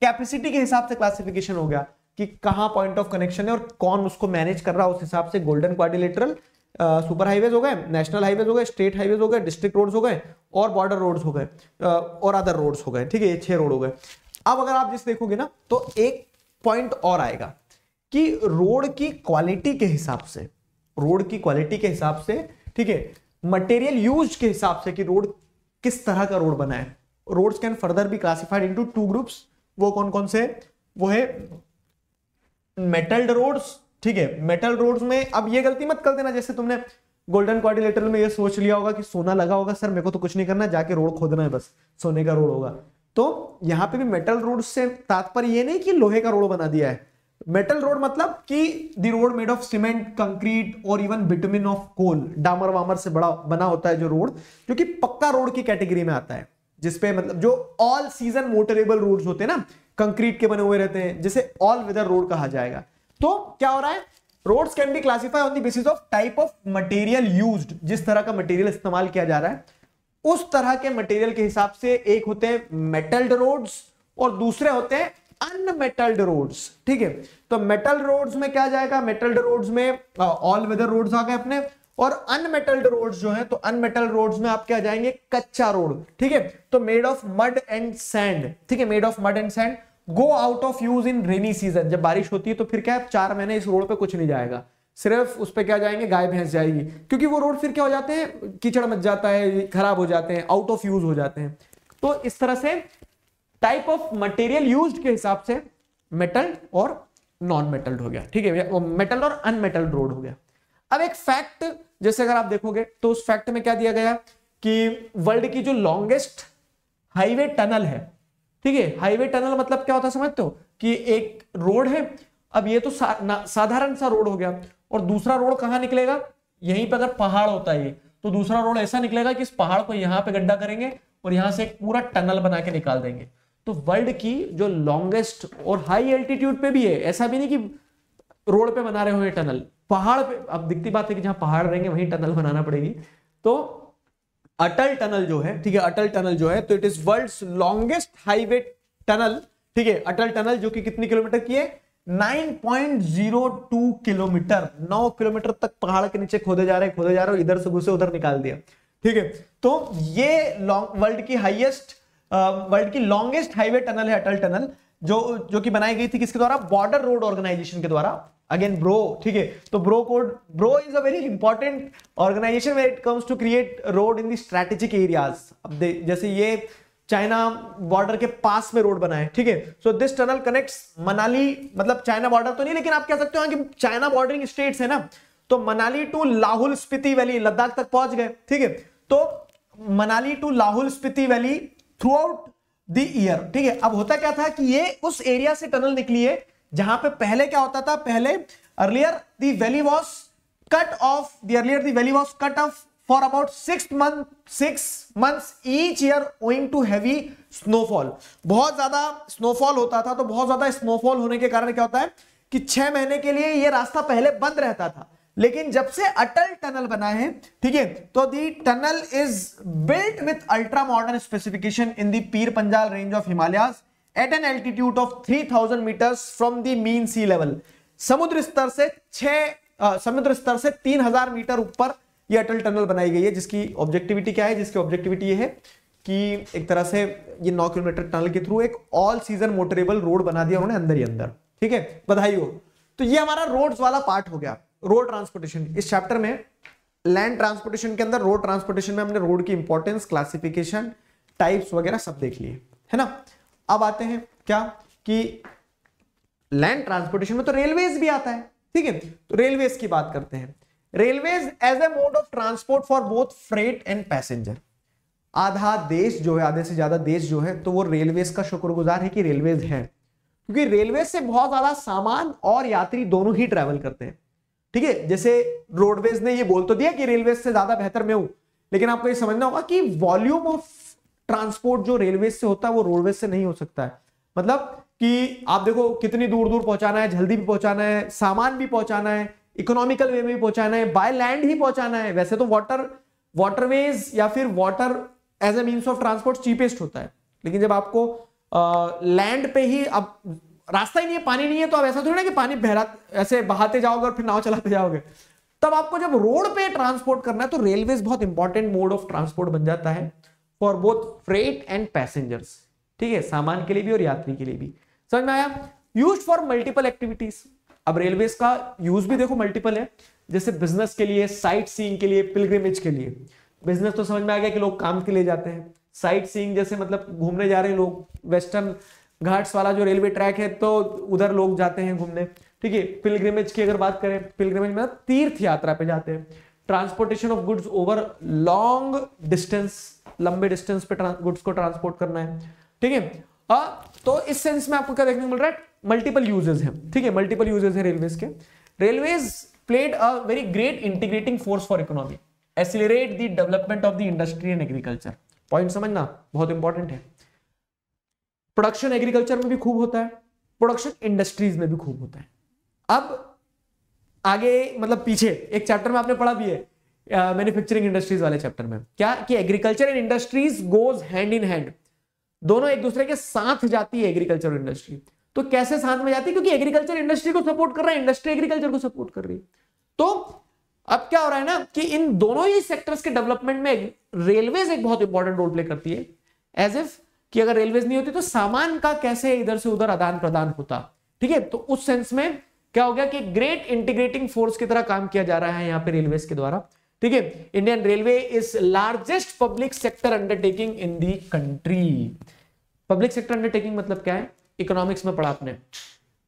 कैपेसिटी के हिसाब से क्लासिफिकेशन हो गया कि कहां पॉइंट ऑफ कनेक्शन है और कौन उसको मैनेज कर रहा है उस हिसाब से गोल्डन क्वारिलेटरल सुपर हाईवेज हो गए नेशनल हाईवेज हो गए स्टेट हाईवेज हो गए डिस्ट्रिक्ट रोड्स हो गए और बॉर्डर रोड्स हो गए और अदर रोड्स हो गए ठीक है ये छह रोड हो गए अब अगर आप जिस देखोगे ना तो एक पॉइंट और आएगा कि रोड की क्वालिटी के हिसाब से रोड की क्वालिटी के हिसाब से ठीक है मटेरियल यूज के हिसाब से कि रोड किस तरह का रोड बना है roads can further be classified into two groups वो कौन कौन से वो है मेटल रोड्स ठीक है मेटल रोड्स में अब ये गलती मत कर देना जैसे तुमने गोल्डन क्वारिलेटर में ये सोच लिया होगा कि सोना लगा होगा सर मेरे को तो कुछ नहीं करना जाके रोड खोदना है बस सोने का रोड होगा तो यहाँ पे भी मेटल रोड से तात्पर्य ये नहीं कि लोहे का रोड बना दिया है मेटल रोड मतलब कि the road made of cement concrete और इवन बिटमिन ऑफ कोल डामर वामर से बड़ा बना होता है जो रोड जो कि पक्का रोड की कैटेगरी में आता है जिसपे मतलब जो ऑल सीजन मोटरेबल रोड्स होते हैं ना कंक्रीट के बने हुए रहते हैं जिसे ऑल वेदर रोड कहा जाएगा तो क्या हो रहा है roads can be classify on this basis of type of material use जिस तरह का मटेरियल इस्तेमाल किया जा रहा है उस तरह के मटेरियल के हिसाब से एक होते हैं मेटल्ड रोड्स और दूसरे होते हैं अनमेटल्ड रोड्स ठीक है तो मेटल रोड्स में क्या जाएगा मेटल्ड रोड्स में ऑल वेदर रोड्स आ गए अपने और अनमेटल्ड रोड्स जो है तो अनमेटल रोड्स में आप क्या जाएंगे कच्चा रोड ठीक है तो made of mud and sand ठीक है made of mud and sand go out of use in rainy season जब बारिश होती है तो फिर क्या है चार महीने इस रोड पे कुछ नहीं जाएगा सिर्फ उस पर क्या जाएंगे गाय भैंस जाएगी क्योंकि वो रोड फिर क्या हो जाते हैं कीचड़ मच जाता है खराब हो जाते हैं आउट ऑफ यूज हो जाते हैं तो इस तरह से टाइप ऑफ मटेरियल यूज के हिसाब से मेटल और नॉन मेटल हो गया ठीक है मेटल और अनमेटल रोड हो गया अब एक फैक्ट जैसे अगर आप देखोगे तो उस फैक्ट में क्या दिया गया कि वर्ल्ड की जो लॉन्गेस्ट हाईवे टनल है ठीक है हाईवे टनल मतलब क्या होता है समझते हो कि एक रोड है अब ये तो सा, साधारण सा रोड हो गया और दूसरा रोड कहाँ निकलेगा यहीं पर अगर पहाड़ होता है तो दूसरा रोड ऐसा निकलेगा कि इस पहाड़ को यहाँ पे गड्ढा करेंगे और यहां से एक पूरा टनल बना के निकाल देंगे तो वर्ल्ड की जो लॉन्गेस्ट और हाई एल्टीट्यूड पे भी है ऐसा भी नहीं कि रोड पे बना रहे हो ये टनल पहाड़ पे अब दिखती बात है कि जहां पहाड़ रहेंगे वहीं टनल बनाना पड़ेगी तो अटल टनल जो है ठीक है अटल टनल जो है तो it is world longest highway tunnel ठीक है अटल टनल जो कि कितनी किलोमीटर की है 9.02 किलोमीटर 9 किलोमीटर तक पहाड़ के नीचे खोदे जा रहे खोदे जा रहे इधर से घुसे उधर निकाल दिया ठीक है तो ये वर्ल्ड की हाईएस्ट वर्ल्ड की लॉन्गेस्ट हाईवे टनल है अटल टनल जो जो कि बनाई गई थी किसके द्वारा बॉर्डर रोड ऑर्गेनाइजेशन के द्वारा अगेन ब्रो ठीक है तो BRO code BRO is a very important organisation where it comes to create road in the strategic areas अब जैसे ये चाइना बॉर्डर के पास में रोड बना है ठीक है so this tunnel connects Manali मतलब चाइना बॉर्डर तो नहीं लेकिन आप कह सकते हो हाँ कि चाइना बॉर्डरिंग स्टेट्स है ना तो मनाली टू लाहौल स्पीति वैली लद्दाख तक पहुंच गए ठीक है तो Manali to Lahaul Spiti valley throughout the year ठीक है अब होता क्या था कि ये उस एरिया से टनल निकली है जहां पे पहले क्या होता था पहले earlier the valley was cut off earlier valley was cut off for about six month six month each year owing to heavy snowfall बहुत ज्यादा स्नोफॉल होता था तो बहुत ज्यादा स्नोफॉल होने के कारण क्या होता है कि छह महीने के लिए ये रास्ता पहले बंद रहता था लेकिन जब से अटल टनल बना है ठीक है तो the tunnel is built with ultra modern specification in the Pir Panjal range of Himalaya at an altitude of 3000 metres from the mean sea level समुद्र स्तर से छह समुद्र स्तर से 3000 मीटर ऊपर ये अटल टनल बनाई गई है जिसकी ऑब्जेक्टिविटी क्या है जिसकी ऑब्जेक्टिविटी ये है कि एक तरह से ये नौ किलोमीटर टनल के थ्रू एक ऑल सीजन मोटरेबल रोड बना दिया उन्होंने अंदर ही अंदर ठीक है बधाई हो तो ये हमारा रोड्स वाला पार्ट हो गया रोड ट्रांसपोर्टेशन इस चैप्टर में लैंड ट्रांसपोर्टेशन के अंदर रोड ट्रांसपोर्टेशन में हमने रोड की इंपॉर्टेंस क्लासिफिकेशन टाइप्स वगैरह सब देख लिए है ना अब आते हैं क्या कि लैंड ट्रांसपोर्टेशन में तो रेलवेज भी आता है ठीक है तो रेलवेज की बात करते हैं railways as a mode of transport for both freight and passenger आधा देश जो है आधे से ज्यादा देश जो है तो वो रेलवेज का शुक्रगुजार है कि रेलवेज है क्योंकि रेलवे से बहुत ज्यादा सामान और यात्री दोनों ही ट्रेवल करते हैं ठीक है जैसे रोडवेज ने ये बोल तो दिया कि रेलवे से ज्यादा बेहतर मैं हूं लेकिन आपको ये समझना होगा कि वॉल्यूम ऑफ ट्रांसपोर्ट जो रेलवे से होता है वो रोडवेज से नहीं हो सकता है मतलब कि आप देखो कितनी दूर दूर पहुंचाना है जल्दी भी पहुंचाना है सामान भी पहुंचाना है इकोनॉमिकल वे में भी पहुंचाना है बाय लैंड ही पहुंचाना है वैसे तो वाटर वाटरवेज या फिर water as a means of transport cheapest होता है लेकिन जब आपको लैंड पे ही अब रास्ता ही नहीं है पानी नहीं है तो आप ऐसा थोड़ी ना कि पानी बहरा ऐसे बहाते जाओगे और फिर नाव चलाते जाओगे तब आपको जब रोड पे ट्रांसपोर्ट करना है तो रेलवे बहुत इंपॉर्टेंट मोड ऑफ ट्रांसपोर्ट बन जाता है for both freight and passengers ठीक है सामान के लिए भी और यात्री के लिए भी समझ में आया यूज फॉर मल्टीपल एक्टिविटीज अब रेलवे का यूज भी देखो मल्टीपल है जैसे बिजनेस के लिए साइट सीइंग के लिए पिलग्रिमेज के लिए बिजनेस तो समझ में आ गया कि लोग काम के लिए जाते हैं साइट सीइंग जैसे मतलब घूमने जा रहे हैं लोग वेस्टर्न घाट्स वाला जो रेलवे ट्रैक है तो उधर लोग जाते हैं घूमने ठीक है पिलग्रिमेज की अगर बात करें पिलग्रिमेज मतलब तीर्थ यात्रा पे जाते हैं transportation of goods over long distance लंबे डिस्टेंस पे गुड्स को ट्रांसपोर्ट करना है ठीक है तो इस सेंस में आपको क्या देखने को मिल रहा है मल्टीपल यूजेस है ठीक है मल्टीपल यूजेस है रेलवेज के railways played a very great integrating force for economy accelerate the development of the industry and agriculture point समझना बहुत इंपॉर्टेंट है प्रोडक्शन एग्रीकल्चर में भी खूब होता है प्रोडक्शन इंडस्ट्रीज में भी खूब होता है अब आगे मतलब पीछे एक चैप्टर में आपने पढ़ा भी है मैन्युफैक्चरिंग इंडस्ट्रीज वाले चैप्टर में क्या कि agriculture and industries goes hand in hand दोनों एक दूसरे के साथ जाती है एग्रीकल्चर इंडस्ट्री तो कैसे साथ में जाती है क्योंकि एग्रीकल्चर इंडस्ट्री को सपोर्ट कर रहा है इंडस्ट्री एग्रीकल्चर को सपोर्ट कर रही है तो अब क्या हो रहा है ना कि इन दोनों ही सेक्टर्स के डेवलपमेंट में रेलवे एक बहुत इंपॉर्टेंट रोल प्ले करती है एज इफ कि अगर रेलवेज नहीं होती तो सामान का कैसे इधर से उधर आदान प्रदान होता ठीक है तो उस सेंस में क्या हो गया कि ग्रेट इंटीग्रेटिंग फोर्स की तरह काम किया जा रहा है यहाँ पे रेलवेज के द्वारा ठीक है Indian railway is largest public sector undertaking in the country public sector undertaking मतलब क्या है इकोनॉमिक्स में पढ़ा आपने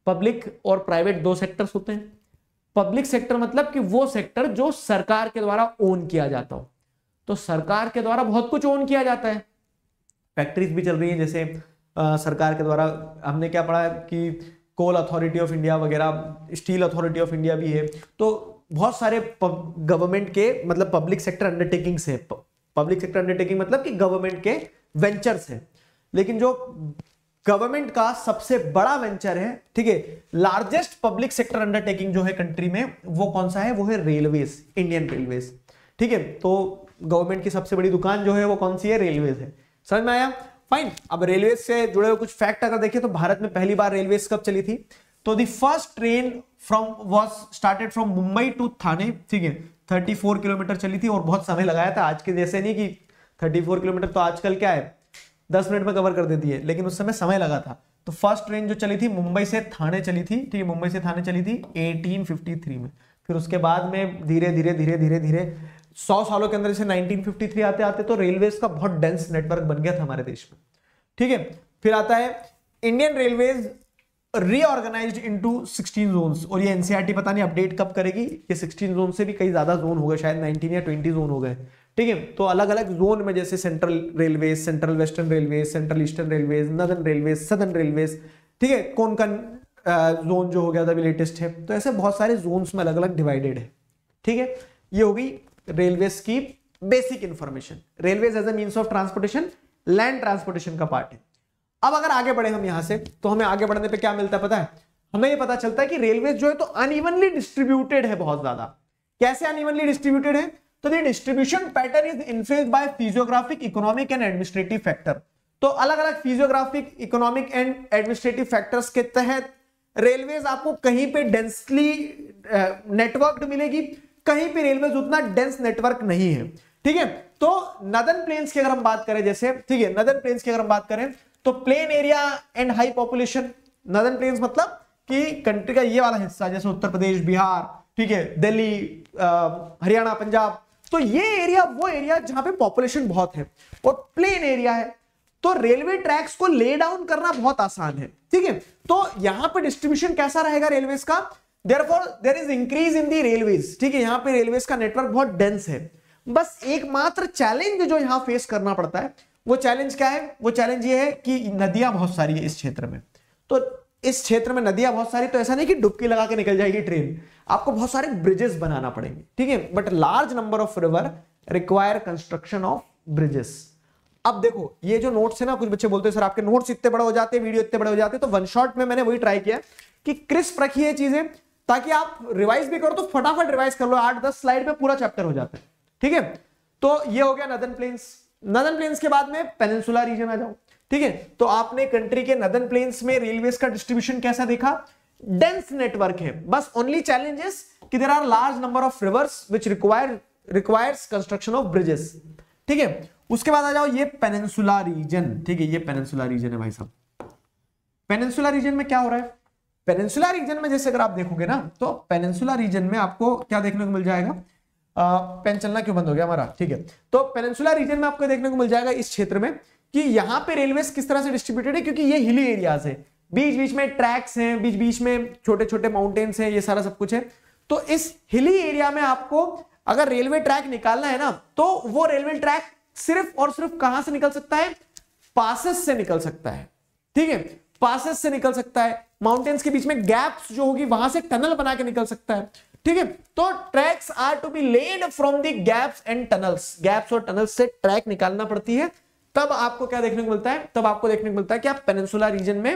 पब्लिक और प्राइवेट दो सेक्टर्स होते हैं पब्लिक सेक्टर मतलब कि वो सेक्टर जो सरकार के द्वारा ओन किया जाता हो तो सरकार के द्वारा बहुत कुछ ओन किया जाता है फैक्ट्रीज भी चल रही हैं जैसे आ, सरकार के द्वारा हमने क्या पढ़ा कि कोल अथॉरिटी ऑफ इंडिया वगैरह स्टील अथॉरिटी ऑफ इंडिया भी है तो बहुत सारे गवर्नमेंट के मतलब पब्लिक सेक्टर अंडरटेकिंग्स हैं पब्लिक सेक्टर अंडरटेकिंग मतलब कि गवर्नमेंट के वेंचर्स हैं लेकिन जो गवर्नमेंट का सबसे बड़ा वेंचर है ठीक है लार्जेस्ट पब्लिक सेक्टर अंडरटेकिंग जो है कंट्री में वो कौन सा है वो है रेलवेज इंडियन रेलवेज ठीक है तो गवर्नमेंट की सबसे बड़ी दुकान जो है वो कौन सी है रेलवेज है समझ में आया फाइन अब रेलवे से जुड़े हुए कुछ फैक्ट अगर देखिए तो भारत में पहली बार रेलवे कब चली थी तो the first train from was started from Mumbai to Thane ठीक है 34 किलोमीटर चली थी और बहुत समय लगाया था आज के जैसे नहीं कि 34 किलोमीटर तो आजकल क्या है 10 मिनट में कवर कर देती है लेकिन उस समय समय लगा था तो फर्स्ट ट्रेन जो चली थी मुंबई से थाने चली थी ठीक है मुंबई से थाने चली थी 1853 में फिर उसके बाद में धीरे धीरे धीरे धीरे धीरे सौ सालों के अंदर जैसे 1953 आते आते तो रेलवेज का बहुत डेंस नेटवर्क बन गया था हमारे देश में ठीक है फिर आता है Indian railways reorganise into sixteen zone और ये एनसीआरटी e पता नहीं अपडेट कब करेगी ये 16 जोन से भी कई ज्यादा जोन हो गए शायद 19 या 20 जोन हो गए ठीक है तो अलग अलग जोन में जैसे central railway central western railway central eastern railway northern railway southern railway ठीक है कौन कौन जोन जो हो गया था अभी लेटेस्ट है तो ऐसे बहुत सारे जोन में अलग अलग डिवाइडेड है ठीक है ये होगी रेलवे की basic information railway as a means of transportation land transportation का पार्ट है अब अगर आगे बढ़े हम यहां से तो हमें आगे बढ़ने पे क्या मिलता है पता है हमें ये पता चलता है कि रेलवे जो है तो अनइवनली डिस्ट्रीब्यूटेड है बहुत ज्यादा कैसे अनइवनली डिस्ट्रीब्यूटेड है तो the distribution pattern is influence by physiographic economic and administrative factor तो अलग अलग physiographic economic and administrative factors के तहत रेलवेज आपको कहीं पे डेंसली नेटवर्क मिलेगी कहीं भी रेलवे उतना डेंस नेटवर्क नहीं है ठीक है तो नदन प्लेन्स की अगर हम बात करें जैसे ठीक है नदन प्लेन्स की अगर हम बात करें तो plain area and high population northern plains मतलब कि कंट्री का ये वाला हिस्सा जैसे उत्तर प्रदेश बिहार ठीक है दिल्ली हरियाणा पंजाब तो ये एरिया वो एरिया जहां पे पॉपुलेशन बहुत है और प्लेन एरिया है तो रेलवे ट्रैक्स को ले डाउन करना बहुत आसान है ठीक है तो यहां पर डिस्ट्रीब्यूशन कैसा रहेगा रेलवे का therefore there is increase in the railways ठीक है यहाँ पे रेलवेज का नेटवर्क बहुत डेंस है बस एकमात्र चैलेंज जो यहां फेस करना पड़ता है वो चैलेंज क्या है वो चैलेंज ये है कि नदियां बहुत सारी है इस क्षेत्र में तो इस क्षेत्र में नदियां बहुत सारी तो ऐसा नहीं कि डुबकी लगा के निकल जाएगी ट्रेन आपको बहुत सारे ब्रिजेस बनाना पड़ेंगे ठीक है but large number of river require construction of bridges अब देखो ये जो नोट्स है ना कुछ बच्चे बोलते हैं सर आपके नोट्स इतने बड़े हो जाते हैं वीडियो इतने बड़े हो जाते हैं तो वन शॉट में मैंने वही ट्राई किया कि क्रिस्प रखिए चीजें ताकि आप रिवाइज भी करो तो फटाफट रिवाइज कर लो आठ दस स्लाइड में पूरा चैप्टर हो जाता है ठीक है तो ये हो गया नदन प्लेन्स नदन प्लेन्स के बाद में पेनसुला रीजन आ जाओ ठीक है तो आपने कंट्री के नदन प्लेन्स में रेलवे का डिस्ट्रीब्यूशन कैसा देखा डेंस नेटवर्क है बस ओनली चैलेंजेस कि there are large number of rivers which require requires construction of bridges ठीक है उसके बाद आ जाओ ये पेनिनसुला रीजन ठीक है ये पेनिनसुला रीजन है भाई साहब पेनिनसुला रीजन में क्या हो रहा है पेनेंसुला रीजन में जैसे अगर आप देखोगे ना तो पेनेंसुला रीजन में आपको क्या देखने को मिल जाएगा पेन चलना क्यों बंद हो गया हमारा ठीक है तो पेनेंसुला रीजन में आपको देखने को मिल जाएगा इस क्षेत्र में कि यहाँ पे रेलवे किस तरह से डिस्ट्रीब्यूटेड है क्योंकि ये हिली एरियाज है बीच बीच में ट्रैक्स हैं बीच बीच में छोटे छोटे माउंटेन्स हैं ये सारा सब कुछ है तो इस हिली एरिया में आपको अगर रेलवे ट्रैक निकालना है ना तो वो रेलवे ट्रैक सिर्फ और सिर्फ कहां से निकल सकता है पासिस से निकल सकता है ठीक है पासिस से निकल सकता है माउंटेन्स के बीच में गैप्स जो होगी वहां से टनल बना के निकल सकता है ठीक है तो tracks are to be laid from the gaps and tunnels gaps और टनल्स से ट्रैक निकालना पड़ती है तब आपको क्या देखने को मिलता है तब आपको देखने को मिलता है कि आप पेनिनसुला रीजन में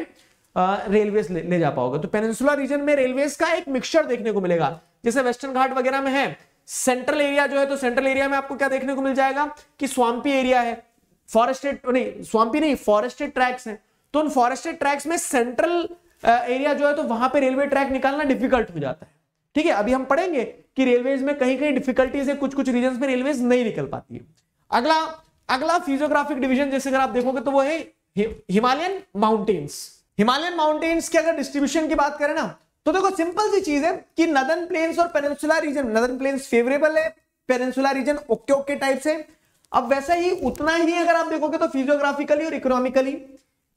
रेलवे ले, ले जा पाओगे तो पेनसुला रीजन में रेलवे का एक मिक्सचर देखने को मिलेगा जैसे वेस्टर्न घाट वगैरह में है सेंट्रल एरिया जो है तो सेंट्रल एरिया में आपको क्या देखने को मिल जाएगा कि स्वाम्पी एरिया है फॉरेस्टेड नहीं स्वाम्पी नहीं फॉरेस्टेड ट्रैक्स हैं तो उन फॉरेस्टेड ट्रैक्स में सेंट्रल एरिया जो है तो वहां पे रेलवे ट्रैक निकालना डिफिकल्ट हो जाता है ठीक है अभी हम पढ़ेंगे कि रेलवेज में कहीं कहीं डिफिकल्टीज है कुछ कुछ रीजन में रेलवेज नहीं निकल पाती है अगला अगला फिजियोग्राफिक डिविजन जैसे अगर आप देखोगे तो वो है हिमालयन माउंटेन्स हिमालयन माउंटेन्स के अगर डिस्ट्रीब्यूशन की बात करें ना तो देखो सिंपल सी चीज है कि नदन प्लेन्स और peninsula region northern plains favourable है peninsula region okay okay type से अब वैसे ही उतना ही अगर आप देखोगे तो फिजियोग्राफिकली और इकोनॉमिकली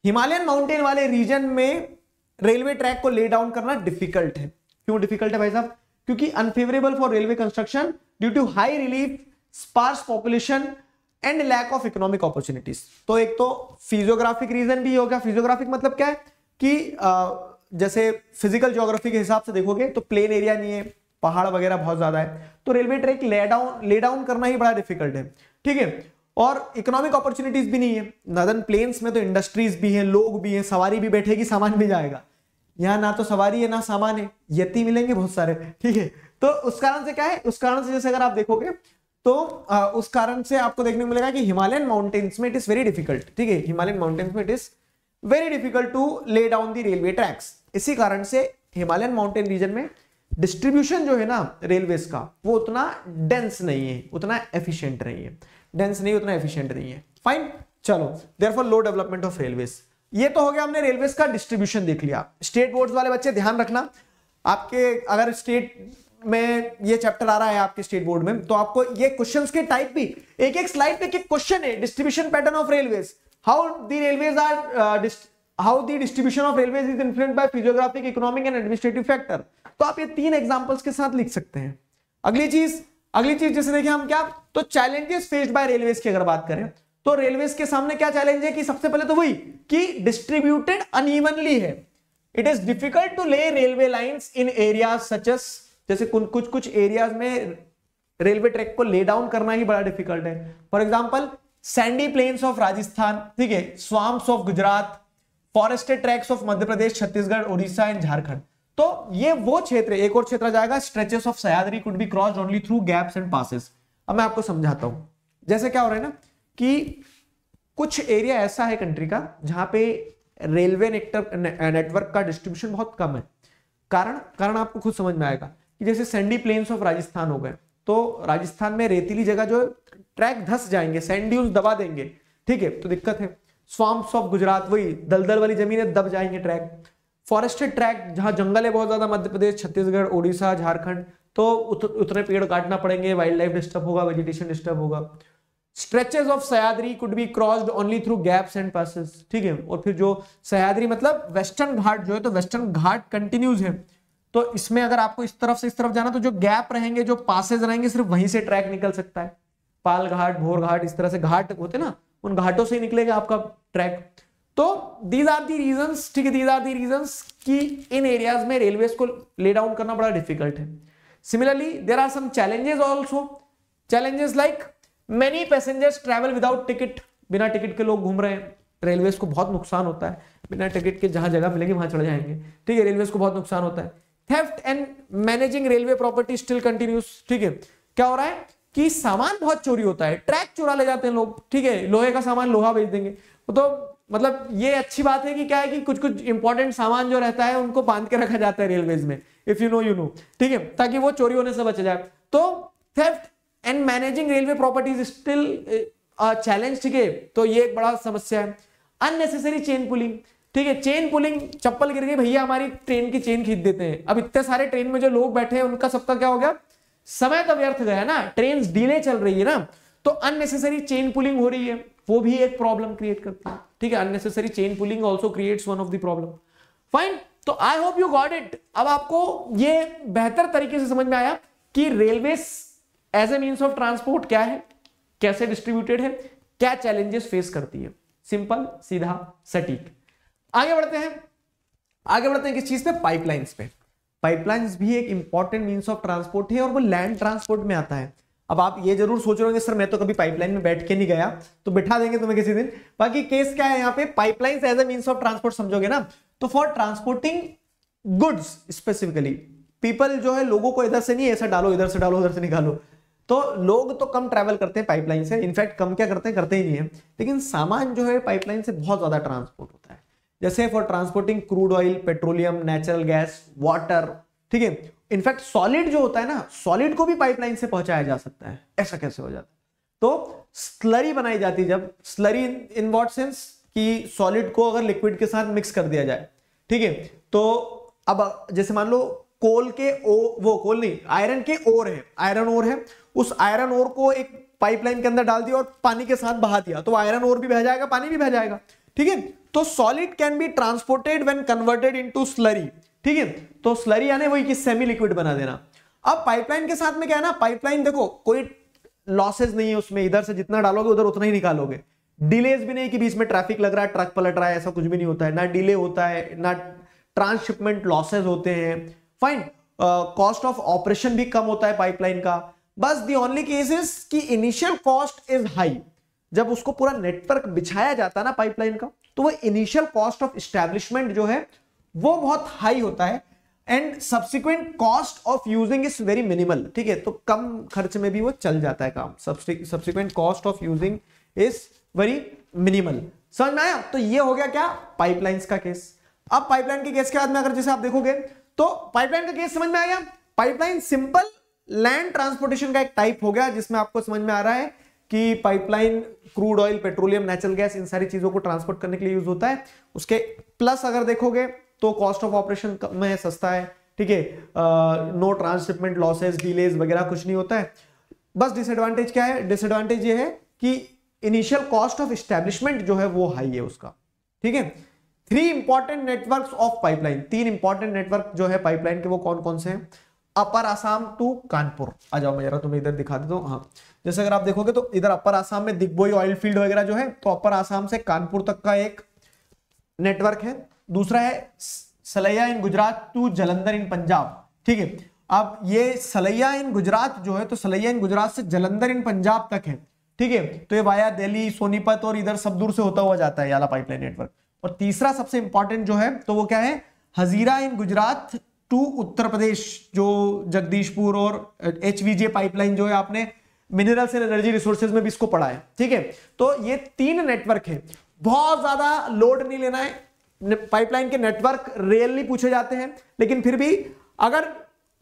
हिमालयन माउंटेन वाले रीजन में रेलवे ट्रैक को ले डाउन करना डिफिकल्ट है क्यों डिफिकल्ट है भाई साहब क्योंकि unfavourable for railway construction due to high relief sparse population and lack of economic opportunities तो एक तो फिजियोग्राफिक रीजन भी हो गया फिजियोग्राफिक मतलब क्या है कि आ, जैसे फिजिकल जोग्राफी के हिसाब से देखोगे तो प्लेन एरिया नहीं है पहाड़ वगैरह बहुत ज्यादा है तो railway track lay down lay down करना ही बड़ा डिफिकल्ट है ठीक है और इकोनॉमिक अपॉर्चुनिटीज भी नहीं है नदन प्लेन्स में तो इंडस्ट्रीज भी हैं लोग भी हैं सवारी भी बैठेगी सामान भी जाएगा यहाँ ना तो सवारी है ना सामान है यति मिलेंगे बहुत सारे ठीक है तो उस कारण से क्या है उस कारण से जैसे अगर आप देखोगे तो आ, उस कारण से आपको देखने को मिलेगा कि हिमालयन माउंटेन्स में इट इज वेरी डिफिकल्ट ठीक है हिमालयन माउंटेन्स में it is very difficult to lay down the railway tracks इसी कारण से हिमालयन माउंटेन रीजन में डिस्ट्रीब्यूशन जो है ना रेलवेज का वो उतना डेंस नहीं है उतना एफिशियंट नहीं है डेंस नहीं उतना एफिशियंट नहीं है फाइन चलो therefore low development of railway ये तो हो गया हमने रेलवे का डिस्ट्रीब्यूशन देख लिया स्टेट बोर्ड वाले बच्चे ध्यान रखना आपके अगर स्टेट में ये चैप्टर आ रहा है आपके स्टेट बोर्ड में तो आपको ये क्वेश्चंस के टाइप भी एक एक स्लाइड पे क्वेश्चन है distribution pattern of railway how the railways are how the distribution of railway is influence by physiographic economic and administrative factor तो आप ये तीन एग्जाम्पल्स के साथ लिख सकते हैं अगली चीज अगली चीज जैसे देखिए हम क्या तो चैलेंजेस फेस्ड बाय रेलवे की अगर बात करें तो रेलवे के सामने क्या चैलेंज है कि सबसे पहले तो वही कि डिस्ट्रीब्यूटेड अनइवनली है it is difficult to lay railway lines in areas such as जैसे कुछ कुछ एरियाज में रेलवे ट्रैक को ले डाउन करना ही बड़ा डिफिकल्ट है for example sandy plains of Rajasthan ठीक है swamps of Gujarat forested tracks of Madhya Pradesh Chhattisgarh Orissa and Jharkhand तो ये वो क्षेत्र एक और क्षेत्र जाएगा stretches of Sahyadri could be cross only through gaps and passes अब मैं आपको समझाता हूं जैसे क्या हो रहा है ना कि कुछ एरिया ऐसा है कंट्री का जहां पे रेलवे नेटवर्क का डिस्ट्रीब्यूशन बहुत कम है कारण कारण आपको खुद समझ में आएगा कि जैसे सैंडी प्लेन्स ऑफ राजस्थान हो गए तो राजस्थान में रेतीली जगह जो ट्रैक धस जाएंगे सैंड दबा देंगे ठीक है तो दिक्कत है स्वाम्प्स ऑफ गुजरात वही दलदल वाली जमीन दब जाएंगे ट्रैक फॉरेस्टेड ट्रैक जहां जंगल है बहुत ज्यादा मध्य प्रदेश छत्तीसगढ़ उड़ीसा झारखंड तो उत, उतने पेड़ काटना पड़ेंगे वाइल्ड लाइफ डिस्टर्ब होगा वेजिटेशन डिस्टर्ब होगा stretches of Sahyadri could be crossed only through gaps and passes ठीक है और फिर जो सयाद्री मतलब वेस्टर्न घाट जो है तो वेस्टर्न घाट कंटिन्यूज है तो इसमें अगर आपको इस तरफ से इस तरफ जाना तो जो गैप रहेंगे जो पासेज रहेंगे सिर्फ वहीं से ट्रैक निकल सकता है पाल घाट भोर घाट इस तरह से घाट होते ना उन घाटों से ही निकलेगा आपका ट्रैक तो दीज आर दी रीजन ठीक है दीज आर दी रीजन की इन एरियाज में रेलवेज को ले डाउन करना बड़ा डिफिकल्ट है Similarly, there are some challenges also. Challenges like many passengers travel without ticket. बिना टिकट के लोग घूम रहे हैं रेलवेज को बहुत नुकसान होता है बिना टिकट के जहां जगह मिलेगी वहां चले जाएंगे ठीक है रेलवेज को बहुत नुकसान होता है theft and managing railway property still continues ठीक है क्या हो रहा है कि सामान बहुत चोरी होता है ट्रैक चुरा ले जाते हैं लोग ठीक है लोहे का सामान लोहा बेच देंगे तो मतलब ये अच्छी बात है कि क्या है कि कुछ कुछ इंपॉर्टेंट सामान जो रहता है उनको बांध के रखा जाता है रेलवेज में if you know you know ठीक है ताकि वो चोरी होने से बच जाए तो theft and managing railway properties still challenge ठीक है तो ये एक बड़ा समस्या है अननेसेसरी चेन पुलिंग ठीक है चेन पुलिंग चप्पल गिर गई भैया हमारी ट्रेन की चेन खींच देते हैं अब इतने सारे ट्रेन में जो लोग बैठे हैं उनका सबका क्या हो गया समय का तो व्यर्थ गया ना ट्रेन डीले चल रही है ना तो अननेसेसरी चेन पुलिंग हो रही है वो भी एक प्रॉब्लम क्रिएट करती है ठीक है unnecessary chain pulling also creates one of the problem fine तो I hope you got it अब आपको ये बेहतर तरीके से समझ में आया कि railway as a means of transport क्या है कैसे डिस्ट्रीब्यूटेड है क्या चैलेंजेस फेस करती है सिंपल सीधा सटीक आगे बढ़ते हैं आगे बढ़ते हैं किस चीज पे पाइपलाइंस पे पाइपलाइंस भी एक इंपॉर्टेंट मीन्स ऑफ ट्रांसपोर्ट है और वो लैंड ट्रांसपोर्ट में आता है अब आप ये जरूर सोच रहे होंगे सर मैं तो कभी पाइपलाइन में बैठ के नहीं गया तो बिठा देंगे तुम्हें किसी दिन बाकी केस क्या है यहाँ पे pipeline as a means of transport समझोगे ना तो for transporting goods specifically people जो है लोगों को इधर से नहीं ऐसा डालो इधर से डालो उधर से निकालो तो लोग तो कम ट्रैवल करते हैं पाइपलाइन से इनफैक्ट कम क्या करते हैं करते ही नहीं है लेकिन सामान जो है पाइपलाइन से बहुत ज्यादा ट्रांसपोर्ट होता है जैसे for transporting crude oil petroleum natural gas water ठीक है इनफैक्ट सॉलिड जो होता है ना सॉलिड को भी पाइपलाइन से पहुंचाया जा सकता है ऐसा कैसे हो जाता है तो स्लरी बनाई जाती है जब स्लरी इन वॉट सेंस कि सॉलिड को अगर लिक्विड के साथ मिक्स कर दिया जाए ठीक है तो अब जैसे मान लो कोल के ओ वो कोल नहीं आयरन के ओर है आयरन ओर है उस आयरन ओर को एक पाइपलाइन के अंदर डाल दिया और पानी के साथ बहा दिया तो आयरन ओर भी बह जाएगा पानी भी बह जाएगा ठीक है तो solid can be transported when converted into slurry ठीक है तो स्लरी यानी वही कि सेमी लिक्विड बना देना अब पाइपलाइन के साथ में क्या है ना पाइपलाइन देखो कोई लॉसेज नहीं है उसमें इधर से जितना डालोगे उधर उतना ही निकालोगे डिलेज भी नहीं कि बीच में ट्रैफिक लग रहा है ट्रक पलट रहा है ऐसा कुछ भी नहीं होता है ना डिले होता है ना ट्रांसशिपमेंट लॉसेज होते हैं फाइन कॉस्ट ऑफ ऑपरेशन भी कम होता है पाइपलाइन का बस दी ओनली केस इज कि इनिशियल कॉस्ट इज हाई जब उसको पूरा नेटवर्क बिछाया जाता है ना पाइपलाइन का तो वो इनिशियल कॉस्ट ऑफ स्टैब्लिशमेंट जो है वो बहुत हाई होता है and subsequent cost of using is very minimal ठीक है तो कम खर्च में भी वो चल जाता है काम subsequent cost of using is very minimal समझ में आया तो ये हो गया क्या पाइपलाइंस का केस अब पाइपलाइन के केस के बाद में अगर जैसे आप देखोगे तो पाइपलाइन का केस समझ में आया पाइपलाइन सिंपल लैंड ट्रांसपोर्टेशन का एक टाइप हो गया जिसमें आपको समझ में आ रहा है कि pipeline crude oil petroleum natural gas इन सारी चीजों को ट्रांसपोर्ट करने के लिए यूज होता है उसके प्लस अगर देखोगे तो कॉस्ट ऑफ ऑपरेशन में सस्ता है ठीक है नो ट्रांसशिपमेंट लॉसेस डिलेज वगैरह कुछ नहीं होता है बस डिसएडवांटेज क्या है डिसएडवांटेज ये है कि इनिशियल कॉस्ट ऑफ स्टैब्लिशमेंट जो है वो हाई है उसका ठीक है three important network of pipeline तीन इंपॉर्टेंट नेटवर्क जो है पाइपलाइन के वो कौन कौन से हैं अपर आसाम टू कानपुर आ जाओ मैं जरा तुम्हें इधर दिखा देता हूँ हाँ जैसे अगर आप देखोगे तो इधर अपर आसाम में दिग्बोई ऑयल फील्ड वगैरह जो है तो अपर आसाम से कानपुर तक का एक नेटवर्क है दूसरा है Salaya in Gujarat to Jalandhar in Punjab ठीक है अब ये सलैया इन गुजरात जो है तो सलैया इन गुजरात से जलंधर इन पंजाब तक है ठीक है तो ये वाया दिल्ली सोनीपत और इधर सब दूर से होता हुआ जाता है याला पाइपलाइन नेटवर्क और तीसरा सबसे इंपॉर्टेंट जो है तो वो क्या है हजीरा इन गुजरात टू उत्तर प्रदेश जो जगदीशपुर और एच पाइपलाइन जो है आपने मिनरल्स एंड एनर्जी रिसोर्सेज में भी इसको पढ़ा है ठीक है तो ये तीन नेटवर्क है बहुत ज्यादा लोड नहीं लेना है पाइपलाइन के नेटवर्क रेयरली पूछे जाते हैं लेकिन फिर भी अगर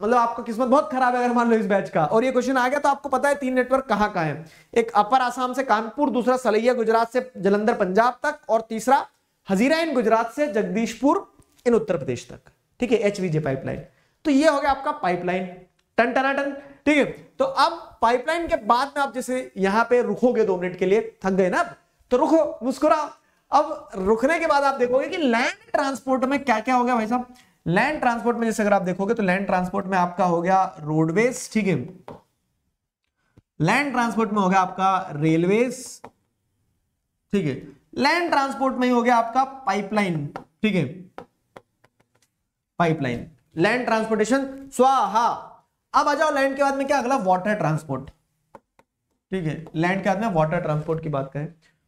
मतलब आपका किस्मत बहुत खराब है अगर मान लो इस बैच का और ये क्वेश्चन आ गया तो आपको पता है तीन नेटवर्क कहाँ का है एक अपर आसाम से कानपुर दूसरा सलैया गुजरात से जलंधर पंजाब तक और तीसरा हजीरा इन गुजरात से जगदीशपुर इन उत्तर प्रदेश तक ठीक है एचवीजे पाइपलाइन तो ये हो गया आपका पाइपलाइन टन टना टन ठीक है तो अब पाइपलाइन के बाद में आप जैसे यहाँ पे रुकोगे दो मिनट के लिए थक गए ना तो रुको मुस्कुरा अब रुकने के बाद आप देखोगे कि लैंड ट्रांसपोर्ट में क्या क्या हो गया भाई साहब लैंड ट्रांसपोर्ट में जैसे अगर आप देखोगे तो लैंड ट्रांसपोर्ट में आपका हो गया रोडवेज ठीक है लैंड ट्रांसपोर्ट में हो गया आपका रेलवेज ठीक है लैंड ट्रांसपोर्ट में ही हो गया आपका पाइपलाइन ठीक है पाइपलाइन लैंड ट्रांसपोर्टेशन स्वाहा अब आ जाओ लैंड के बाद में क्या अगला वाटर ट्रांसपोर्ट ठीक है लैंड के बाद में वाटर ट्रांसपोर्ट की बात करें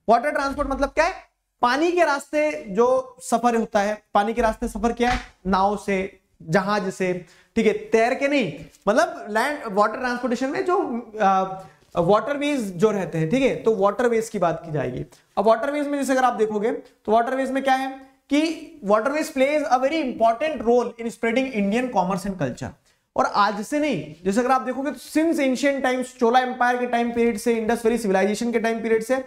वाटर ट्रांसपोर्ट मतलब क्या है पानी के रास्ते जो सफर होता है पानी के रास्ते सफर क्या है नाव से जहाज से ठीक है तैर के नहीं मतलब लैंड वाटर ट्रांसपोर्टेशन में जो वाटरवेज जो रहते हैं ठीक है थीके? तो वाटरवेज की बात की जाएगी अब वाटरवेज में जैसे अगर आप देखोगे तो वाटरवेज में क्या है कि waterways plays a very important role in spreading Indian commerce and culture और आज से नहीं जैसे अगर आप देखोगे तो since ancient times Chola empire के टाइम पीरियड से इंडस वैली सिविलाइजेशन के टाइम पीरियड से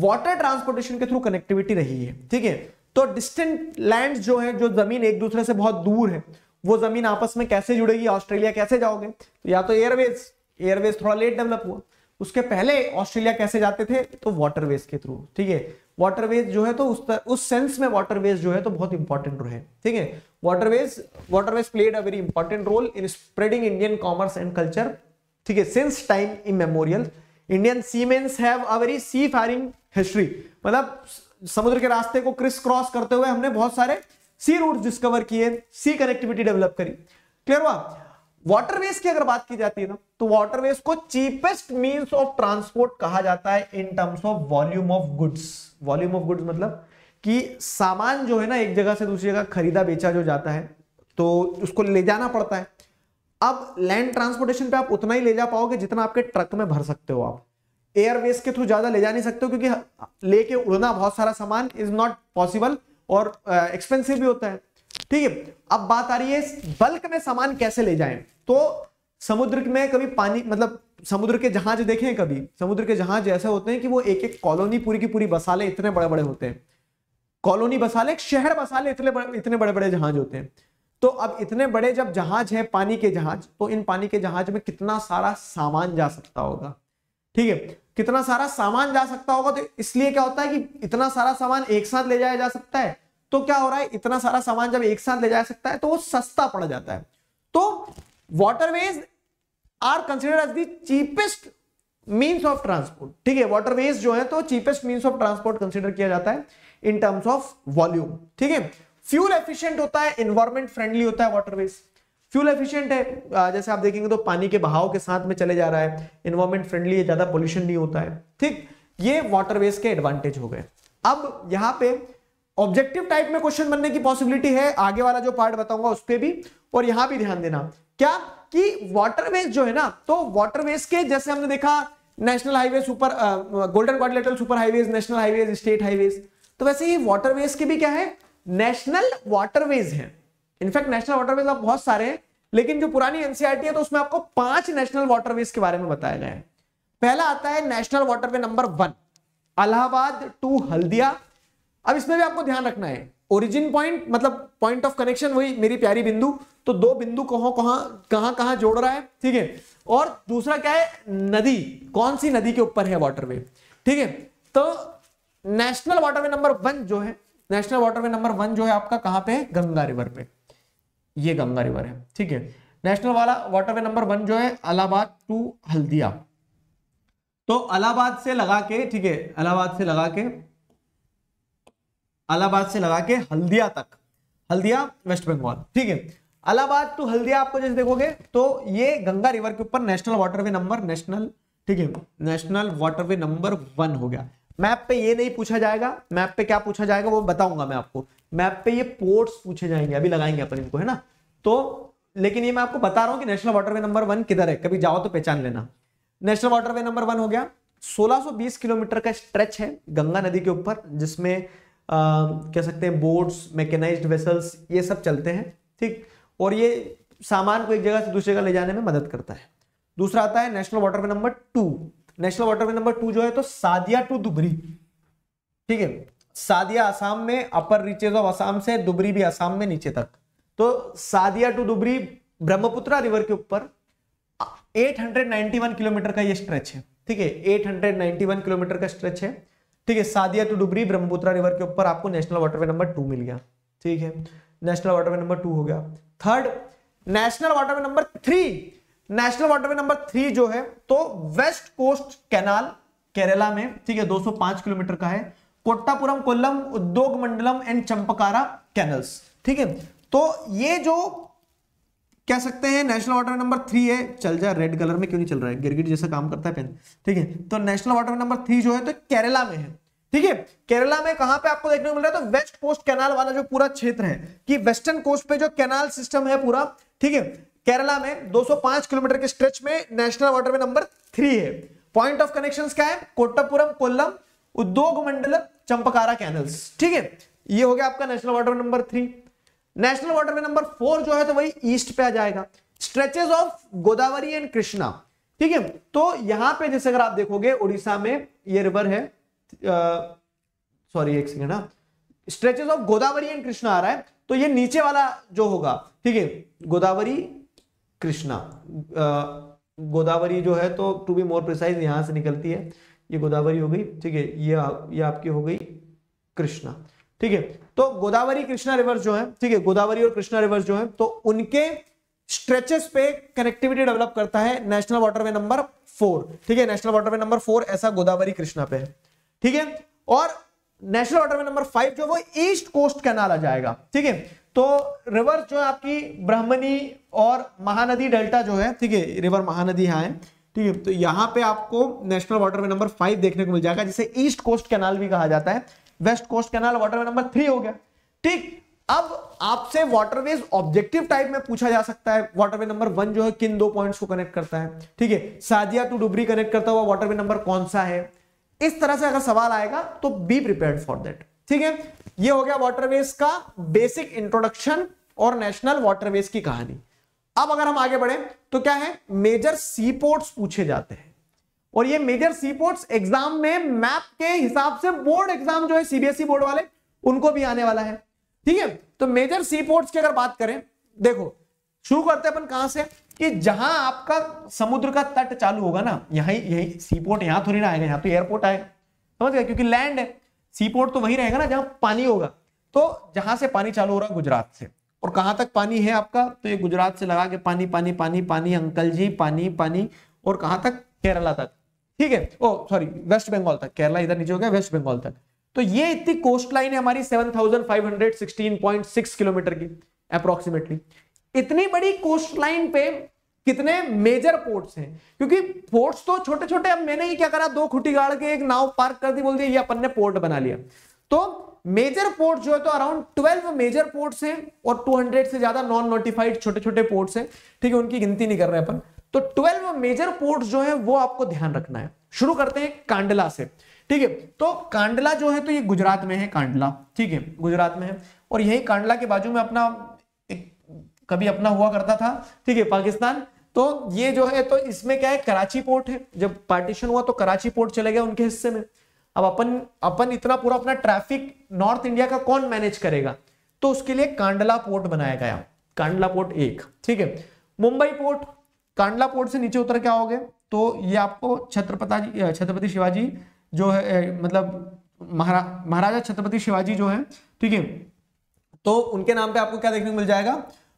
वाटर ट्रांसपोर्टेशन के थ्रू कनेक्टिविटी रही है ठीक है तो डिस्टेंट लैंड जो है जो जमीन एक दूसरे से बहुत दूर है वो जमीन आपस में कैसे जुड़ेगी ऑस्ट्रेलिया कैसे जाओगे तो या तो एयरवेज एयरवेज थोड़ा लेट डेवलप हुआ उसके पहले ऑस्ट्रेलिया कैसे जाते थे तो वाटरवेज के थ्रू ठीक है वाटरवेज जो है तो उस तर, उस सेंस में वाटरवेज जो है तो बहुत इंपॉर्टेंट रहे ठीक है waterways waterways played a very important role in spreading Indian commerce and culture ठीक है since time immemorial Indian seamen have a very seafaring history मतलब समुद्र के रास्ते को क्रिस क्रॉस करते हुए हमने बहुत सारे सी रूट डिस्कवर किए सी कनेक्टिविटी डेवलप करी क्लियर हुआ वाटरवेज की अगर बात की जाती है ना तो वाटरवेज को चीपेस्ट मीन ऑफ ट्रांसपोर्ट कहा जाता है in terms of volume of goods volume of goods मतलब कि सामान जो है ना एक जगह से दूसरी जगह खरीदा बेचा जो जाता है तो उसको ले जाना पड़ता है अब लैंड ट्रांसपोर्टेशन पे आप उतना ही ले जा पाओगे जितना आपके ट्रक में भर सकते हो आप एयरवेज के थ्रू ज्यादा ले जा नहीं सकते हो क्योंकि लेके उड़ना बहुत सारा सामान इज नॉट पॉसिबल और एक्सपेंसिव uh, भी होता है ठीक है अब बात आ रही है बल्क में सामान कैसे ले जाएं तो समुद्र में कभी पानी मतलब समुद्र के जहाज देखें कभी समुद्र के जहाज ऐसे होते हैं कि वो एक एक कॉलोनी पूरी की पूरी बसाले इतने बड़े बड़े होते हैं कॉलोनी बसाले ले शहर बसाले इतने बड़े इतने बड़े बड़े जहाज होते हैं तो अब इतने बड़े जब जहाज है पानी के जहाज तो इन पानी के जहाज में कितना सारा सामान जा सकता होगा ठीक है कितना सारा सामान जा सकता होगा तो इसलिए क्या होता है कि इतना सारा सामान एक साथ ले जाया जा सकता है तो क्या हो रहा है इतना सारा सामान जब एक साथ ले जा सकता है तो वो सस्ता पड़ जाता है तो waterways are consider as deepest means of transport ठीक है वाटरवेज जो है तो cheapest means of transport consider किया जाता है इन टर्म्स ऑफ वॉल्यूम ठीक है फ्यूल एफिशिएंट होता है इन्वायरमेंट फ्रेंडली होता है वाटरवेज फ्यूल एफिशिएंट है जैसे आप देखेंगे तो पानी के बहाव के साथ में चले जा रहा है इन्वायरमेंट फ्रेंडली है ज्यादा पोल्यूशन नहीं होता है ठीक ये वाटरवेज के एडवांटेज हो गए अब यहां पे ऑब्जेक्टिव टाइप में क्वेश्चन बनने की पॉसिबिलिटी है आगे वाला जो पार्ट बताऊंगा उस पर भी और यहां भी ध्यान देना क्या कि वाटरवेज जो है ना तो वाटरवेज के जैसे हमने देखा national highway super golden quadrilateral super highways national highways state highways तो वैसे ही वाटरवेज के भी क्या है नेशनल वाटरवेज हैं इनफैक्ट नेशनल वाटरवेज आप बहुत सारे हैं लेकिन जो पुरानी एनसीआरटी e है तो उसमें आपको पांच नेशनल वाटरवेज के बारे में बताया गया है पहला आता है national waterway number one Allahabad to Haldia अब इसमें भी आपको ध्यान रखना है ओरिजिन पॉइंट मतलब पॉइंट ऑफ कनेक्शन वही मेरी प्यारी बिंदु तो दो बिंदु कहां कहां जोड़ रहा है ठीक है और दूसरा क्या है नदी कौन सी नदी के ऊपर है वाटरवे ठीक है तो नेशनल वाटरवे नंबर वन जो है नेशनल वाटरवे नंबर वन जो है आपका कहां पे गंगा रिवर पे ये गंगा रिवर है ठीक है नेशनल वाला वाटरवे नंबर वन जो है अलाहाबाद टू हल्दिया तो अलाहाबाद से लगा के ठीक है अलाहाबाद से लगा के अलाहाबाद से लगा के हल्दिया तक हल्दिया वेस्ट बंगाल ठीक है अलाहाबाद टू हल्दिया आपको जैसे देखोगे तो ये गंगा रिवर के ऊपर नेशनल वाटरवे नंबर नेशनल ठीक है नेशनल वाटरवे नंबर वन हो गया मैप पे ये नहीं पूछा जाएगा मैप पे क्या पूछा जाएगा वो बताऊंगा मैं आपको मैप पे ये पोर्ट्स पूछे जाएंगे अभी लगाएंगे अपन इनको है ना तो लेकिन ये मैं आपको बता रहा हूँ कि नेशनल वाटरवे नंबर वन किधर है कभी जाओ तो पहचान लेना नेशनल वाटरवे नंबर वन हो गया 1620 किलोमीटर का स्ट्रेच है गंगा नदी के ऊपर जिसमें कह सकते हैं बोट्स मैकेनाइज वेसल्स ये सब चलते हैं ठीक और ये सामान को एक जगह से दूसरी जगह ले जाने में मदद करता है दूसरा आता है national waterway number two national waterway number two जो है तो सादिया टू दुबरी ठीक है सादिया आसाम में अपर रीचेज ऑफ आसाम से दुबरी भी आसाम में नीचे तक तो सादिया टू दुबरी ब्रह्मपुत्रा रिवर के ऊपर 891 किलोमीटर का ये स्ट्रेच है ठीक है 891 किलोमीटर का स्ट्रेच है ठीक है सादिया टू डुबरी ब्रह्मपुत्रा रिवर के ऊपर आपको नेशनल वाटरवे नंबर टू मिल गया ठीक है नेशनल वाटरवे नंबर टू हो गया third national waterway number three national waterway number three जो है तो वेस्ट कोस्ट कैनाल केरला में ठीक है 205 किलोमीटर का है कोट्टापुरम कोल्लम उद्योग मंडलम एंड चंपकारा कैनल्स ठीक है तो ये जो कह सकते हैं नेशनल वाटर नंबर थ्री है चल जाए रेड कलर में क्यों नहीं चल रहा है गिरगिट जैसा काम करता है पेन ठीक है तो नेशनल वाटर नंबर थ्री जो है तो केरला में है ठीक है केरला में कहां पे आपको देखने को मिल रहा है तो वेस्ट कोस्ट कैनाल वाला जो पूरा क्षेत्र है कि वेस्टर्न कोस्ट पे जो कैनाल सिस्टम है पूरा ठीक है केरला में 205 किलोमीटर के स्ट्रेच में नेशनल वाटरवे नंबर थ्री है पॉइंट ऑफ कनेक्शन क्या है कोटापुरम कोल्लम उद्योग मंडल चंपकारा कैनल्स ठीक है ये हो गया आपका national waterway number three national waterway number four जो है तो वही ईस्ट पे आ जाएगा stretches of Godavari and Krishna ठीक है तो यहां पे जैसे अगर आप देखोगे उड़ीसा में ये रिवर है सॉरी एक सेकेंड ना stretches of Godavari and Krishna आ रहा है तो ये नीचे वाला जो होगा ठीक है गोदावरी कृष्णा गोदावरी जो है तो टू बी मोर प्रिसाइज यहाँ से निकलती है ये गोदावरी हो गई ठीक है ये ये आपकी हो गई कृष्णा ठीक है तो गोदावरी कृष्णा रिवर्स जो है ठीक है गोदावरी और कृष्णा रिवर्स जो है तो उनके स्ट्रेचेस पे कनेक्टिविटी डेवलप करता है नेशनल वाटरवे नंबर फोर ठीक है नेशनल वाटरवे नंबर फोर ऐसा गोदावरी कृष्णा पे है ठीक है और नेशनल वाटरवे नंबर फाइव जो वो ईस्ट कोस्ट कैनाल आ जाएगा ठीक है तो रिवर जो है आपकी ब्राह्मणी और महानदी डेल्टा जो है ठीक है रिवर महानदी यहाँ है ठीक है तो यहाँ पे आपको नेशनल वाटरवे नंबर फाइव देखने को मिल जाएगा जिसे ईस्ट कोस्ट कैनाल भी कहा जाता है west coast canal waterway number three हो गया ठीक अब आपसे वाटरवेज ऑब्जेक्टिव टाइप में पूछा जा सकता है वाटरवे नंबर वन जो है किन दो पॉइंट्स को कनेक्ट करता है ठीक है सादिया टू डुबरी कनेक्ट करता हुआ वाटरवे नंबर कौन सा है इस तरह से अगर सवाल आएगा तो बी प्रिपेयर फॉर दैट ठीक है ये हो गया वाटरवेज का बेसिक इंट्रोडक्शन और नेशनल वाटरवेज की कहानी अब अगर हम आगे बढ़े तो क्या है मेजर सी पोर्ट्स पूछे जाते हैं और ये मेजर सी पोर्ट्स एग्जाम में मैप के हिसाब से बोर्ड एग्जाम जो है सीबीएसई बोर्ड e वाले उनको भी आने वाला है ठीक है तो मेजर सी पोर्ट्स की अगर बात करें देखो शुरू करते हैं अपन कहां से कि जहां आपका समुद्र का तट चालू होगा ना यहाँ यही सी पोर्ट यहां थोड़ी ना आएगा यहां तो एयरपोर्ट आएगा समझ गए क्योंकि लैंड है सी पोर्ट तो वही रहेगा ना जहां पानी होगा तो जहां से पानी चालू हो रहा है गुजरात से और कहां तक पानी है आपका तो ये गुजरात से लगा के पानी पानी पानी पानी अंकल जी पानी पानी और कहां तक केरला तक ठीक है ओ सॉरी वेस्ट बंगाल तक केरला इधर नीचे हो गया वेस्ट बंगाल तक तो ये इतनी कोस्ट लाइन है हमारी 7516.6 किलोमीटर की अप्रोक्सीमेटली इतनी बड़ी कोस्ट लाइन पे कितने मेजर पोर्ट्स हैं क्योंकि पोर्ट्स तो छोटे छोटे अब मैंने ही क्या करा दो खुटी गाड़ के एक नाव पार्क कर दी बोल दिया ये अपन ने पोर्ट बना लिया तो मेजर पोर्ट जो है तो अराउंड 12 मेजर पोर्ट्स हैं और 200 से ज्यादा नॉन नोटिफाइड छोटे छोटे पोर्ट्स हैं ठीक है उनकी गिनती नहीं कर रहे अपन तो 12 मेजर पोर्ट्स जो है वो आपको ध्यान रखना है शुरू करते हैं कांडला से ठीक है तो कांडला जो है तो ये गुजरात में है कांडला ठीक है गुजरात में है और यही कांडला के बाजू में अपना कभी अपना हुआ करता था ठीक है पाकिस्तान तो ये जो है तो इसमें क्या है कराची पोर्ट है जब पार्टीशन हुआ तो कराची पोर्ट चले गया उनके हिस्से में अब अपन अपन इतना पूरा अपना ट्रैफिक नॉर्थ इंडिया का कौन मैनेज करेगा तो उसके लिए कांडला पोर्ट बनाया गया कांडला पोर्ट एक ठीक है मुंबई पोर्ट कांडला पोर्ट से नीचे उतर क्या हो गए तो ये आपको छत्रपति छत्रपति शिवाजी जो है मतलब महाराजा छत्रपति शिवाजी जो है ठीक है तो उनके नाम पे आपको क्या देखने को मिल जाएगा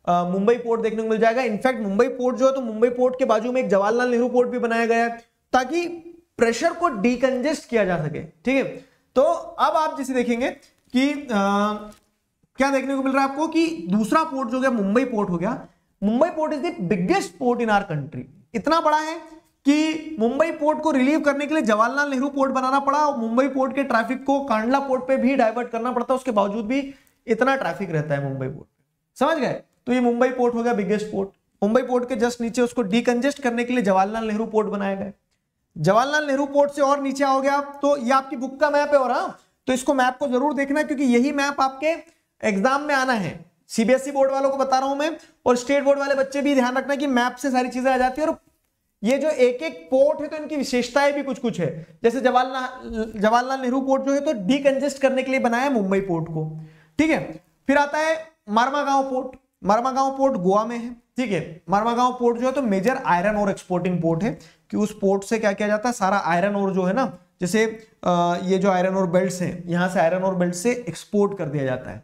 मुंबई पोर्ट देखने को मिल जाएगा इनफैक्ट मुंबई पोर्ट जो है तो मुंबई पोर्ट के बाजू में एक जवाहरलाल नेहरू पोर्ट भी बनाया गया है ताकि प्रेशर को डीकंजेस्ट किया जा सके ठीक है तो अब आप जैसे देखेंगे कि आ, क्या देखने को मिल रहा है आपको कि दूसरा पोर्ट जो गया मुंबई पोर्ट हो गया Mumbai port is the biggest port in our country इतना बड़ा है कि मुंबई पोर्ट को रिलीव करने के लिए जवाहरलाल नेहरू पोर्ट बनाना पड़ा और मुंबई पोर्ट के ट्रैफिक को कांडला पोर्ट पे भी डाइवर्ट करना पड़ता है उसके बावजूद भी इतना ट्रैफिक रहता है मुंबई पोर्ट समझ गए तो ये मुंबई पोर्ट हो गया बिगेस्ट पोर्ट मुंबई पोर्ट के जस्ट नीचे उसको डीकंजेस्ट करने के लिए जवाहरलाल नेहरू पोर्ट बनाया गया जवाहरलाल नेहरू पोर्ट से और नीचे आओगे आप तो ये आपकी बुक का मैप है और हाँ तो इसको मैप को जरूर देखना क्योंकि यही मैप आपके एग्जाम में आना है सीबीएसई बोर्ड e वालों को बता रहा हूं मैं और स्टेट बोर्ड वाले बच्चे भी ध्यान रखना कि मैप से सारी चीजें आ जाती है और ये जो एक एक पोर्ट है तो इनकी विशेषताएं भी कुछ कुछ है जैसे जवाहरलाल जवाहरलाल नेहरू पोर्ट जो है तो डीकंजेस्ट करने के लिए बनाया मुंबई पोर्ट को ठीक है फिर आता है मारमागांव पोर्ट मरमागांव पोर्ट गोवा में है ठीक है मरमागांव पोर्ट जो है तो मेजर आयरन और एक्सपोर्टिंग पोर्ट है कि उस पोर्ट से क्या किया जाता है सारा आयरन और जो है ना जैसे ये जो आयरन और बेल्ट है यहां से आयरन और बेल्ट से एक्सपोर्ट कर दिया जाता है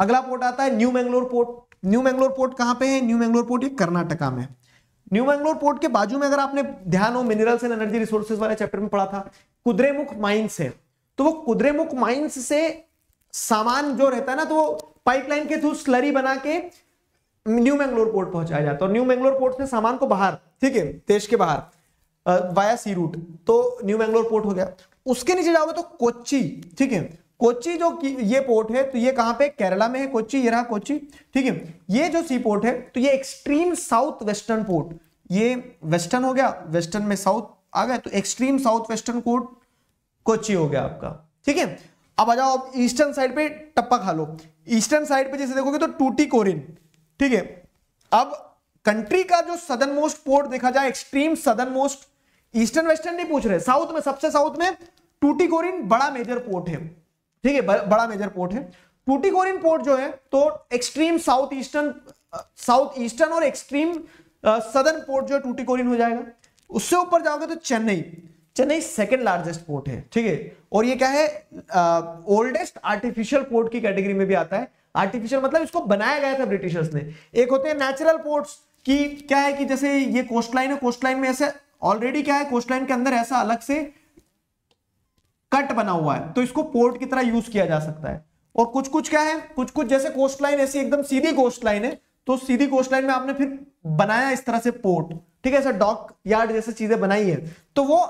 अगला पोर्ट आता है new Mangalore port new Mangalore port कहां पे है न्यू मैंगलोर पोर्ट ये कर्नाटका में न्यू मैंगलोर पोर्ट के बाजू में अगर आपने ध्यान हो मिनरल्स एंड एनर्जी रिसोर्सेज वाले चैप्टर में पढ़ा था कुद्रेमुख माइंस है तो वो कुद्रेमुख माइंस से सामान जो रहता है ना तो वो पाइपलाइन के थ्रू स्लरी बना के न्यू मैंगलोर पोर्ट पहुंचाया जाता है और न्यू मैंगलोर पोर्ट से सामान को बाहर ठीक है देश के बाहर वाया सी रूट तो न्यू मैंगलोर पोर्ट हो गया उसके नीचे जाओगे तो कोच्ची ठीक है कोच्चि जो ये पोर्ट है तो ये कहां पे केरला में है कोच्चि ये रहा कोच्चि ठीक है ये जो सी पोर्ट है तो ये एक्सट्रीम साउथ वेस्टर्न पोर्ट ये वेस्टर्न हो गया वेस्टर्न में साउथ आ गया तो extreme south western port Kochi हो गया आपका ठीक है अब आ जाओ आप ईस्टर्न साइड पे टप्पा खा लो ईस्टर्न साइड पे जैसे देखोगे तो टूटी कोरिन ठीक है अब कंट्री का जो सदन मोस्ट पोर्ट देखा जाए एक्सट्रीम सदन मोस्ट ईस्टर्न वेस्टर्न नहीं पूछ रहे साउथ में सबसे साउथ में टूटीकोरिन बड़ा मेजर पोर्ट है ठीक है बड़ा मेजर पोर्ट है टूटीकोरिन पोर्ट जो है तो extreme south eastern south eastern और एक्सट्रीम सदर्न पोर्ट जो है टूटीकोरिन हो जाएगा उससे ऊपर जाओगे तो Chennai Chennai second largest port है ठीक है और ये क्या है ओल्डेस्ट आर्टिफिशियल पोर्ट की कैटेगरी में भी आता है आर्टिफिशियल मतलब इसको बनाया गया था ब्रिटिशर्स ने एक होते हैं नेचुरल पोर्ट्स कि क्या है कि जैसे ये कोस्ट लाइन है कोस्ट लाइन में ऐसे ऑलरेडी क्या है कोस्ट लाइन के अंदर ऐसा अलग से कट बना हुआ है तो इसको पोर्ट की तरह यूज किया जा सकता है और कुछ कुछ क्या है कुछ कुछ जैसे कोस्ट लाइन ऐसी एकदम सीधी कोस्ट लाइन है तो सीधी कोस्ट लाइन में आपने फिर बनाया इस तरह से पोर्ट ठीक है डॉक यार्ड जैसे चीजें बनाई है तो वो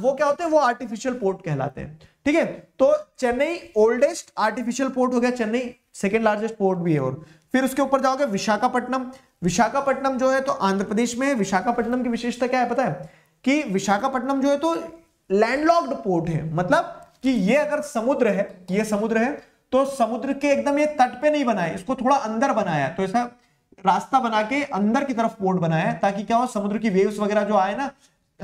वो क्या होते हैं वो आर्टिफिशियल पोर्ट कहलाते हैं ठीक है तो चेन्नई ओल्डेस्ट आर्टिफिशियल पोर्ट हो गया चेन्नई सेकेंड लार्जेस्ट पोर्ट भी है और फिर उसके ऊपर जाओगे विशाखापट्टनम विशाखापट्टनम जो है तो आंध्र प्रदेश में विशाखापट्टनम की विशेषता क्या है पता है कि विशाखापट्टनम जो है तो लैंडलॉक्ड पोर्ट है मतलब कि ये अगर समुद्र है ये समुद्र है तो समुद्र के एकदम ये तट पे नहीं बनाया इसको थोड़ा अंदर बनाया तो ऐसा रास्ता बना के अंदर की तरफ पोर्ट बनाया ताकि क्या हो समुद्र की वेव्स वगैरह जो आए ना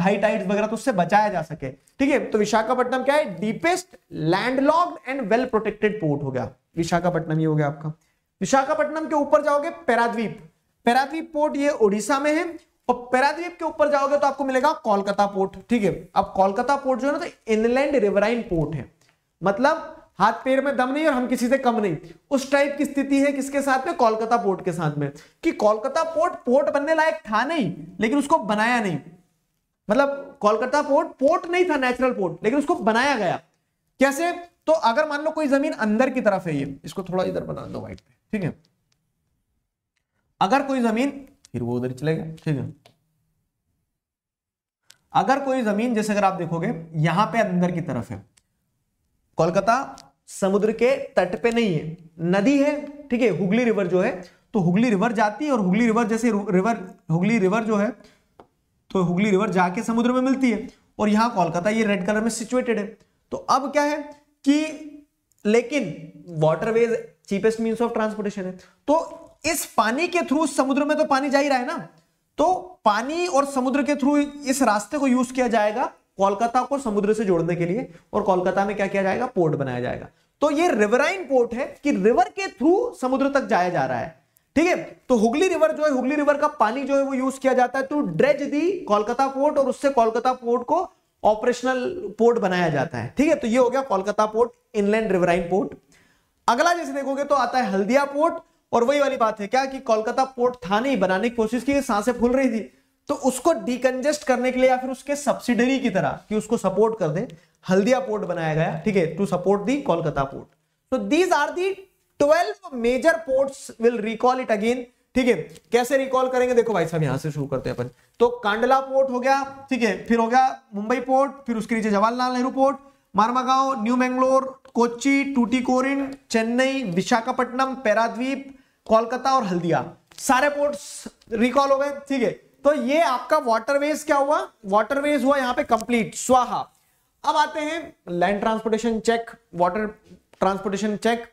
हाई टाइड्स वगैरह तो उससे बचाया जा सके ठीक है तो विशाखापट्टनम क्या है deepest landlocked and well protected port हो गया विशाखापट्टनम ये हो गया आपका विशाखापट्टनम के ऊपर जाओगे पैराद्वीप पैराद्वीप पोर्ट ये उड़ीसा में है और पैराद्वीप के ऊपर जाओगे तो आपको मिलेगा कोलकाता पोर्ट ठीक है अब कोलकाता पोर्ट जो है ना तो इनलैंड रिवराइन पोर्ट है मतलब हाथ पैर में दम नहीं और हम किसी से कम नहीं उस टाइप की स्थिति है किसके साथ में कोलकाता पोर्ट के साथ में कि कोलकाता पोर्ट पोर्ट बनने लायक था नहीं लेकिन उसको बनाया नहीं मतलब कोलकाता पोर्ट पोर्ट नहीं था नेचुरल पोर्ट लेकिन उसको बनाया गया कैसे तो अगर मान लो कोई जमीन अंदर की तरफ है ये इसको थोड़ा इधर बना दो वाइट पे ठीक है अगर कोई जमीन फिर वो उधर चले गए ठीक है अगर कोई जमीन जैसे अगर आप देखोगे यहां पे अंदर की तरफ है कोलकाता समुद्र के तट पे नहीं है नदी है ठीक है हुगली रिवर जो है तो हुगली रिवर जाती है और हुगली रिवर जैसे रिवर हुगली रिवर जो है तो हुगली रिवर जाके समुद्र में मिलती है और यहाँ कोलकाता ये रेड कलर में सिचुएटेड है तो अब क्या है कि लेकिन waterways cheapest mean of transportation है तो इस पानी के थ्रू समुद्र में तो पानी जा ही रहा है ना तो पानी और समुद्र के थ्रू इस रास्ते को यूज किया जाएगा कोलकाता को समुद्र से जोड़ने के लिए और कोलकाता में क्या किया जाएगा पोर्ट बनाया जाएगा तो ये रिवराइन पोर्ट है कि रिवर के थ्रू समुद्र तक जाया जा रहा है ठीक है तो हुगली रिवर जो है हुगली रिवर का पानी जो है वो यूज किया जाता है to dredge the Kolkata port और उससे कोलकाता पोर्ट को ऑपरेशनल पोर्ट बनाया जाता है ठीक है तो ये हो गया Kolkata port inland riverine port अगला जैसे देखोगे तो आता है हल्दिया पोर्ट और वही वाली बात है क्या कि कोलकाता पोर्ट था नहीं बनाने की कोशिश की सांसें फूल रही थी तो उसको डिकंजेस्ट करने के लिए या फिर उसके सब्सिडरी की तरह कि उसको सपोर्ट कर दे हल्दिया पोर्ट बनाया गया ठीक है to support the Kolkata port तो these are the twelve major ports will recall it again ठीक है कैसे रिकॉल करेंगे देखो भाई साहब यहां से शुरू करते हैं अपन तो कांडला पोर्ट हो गया ठीक है फिर हो गया मुंबई पोर्ट फिर उसके नीचे जवाहरलाल नेहरू पोर्ट मारमागांव न्यू मैंगलोर कोच्चि टूटीकोरिन चेन्नई विशाखापट्टनम पैराद्वीप कोलकाता और हल्दिया सारे पोर्ट्स रिकॉल हो गए ठीक है तो ये आपका वाटरवेज क्या हुआ वाटरवेज हुआ यहाँ पे कंप्लीट स्वाहा अब आते हैं land transportation check water transportation check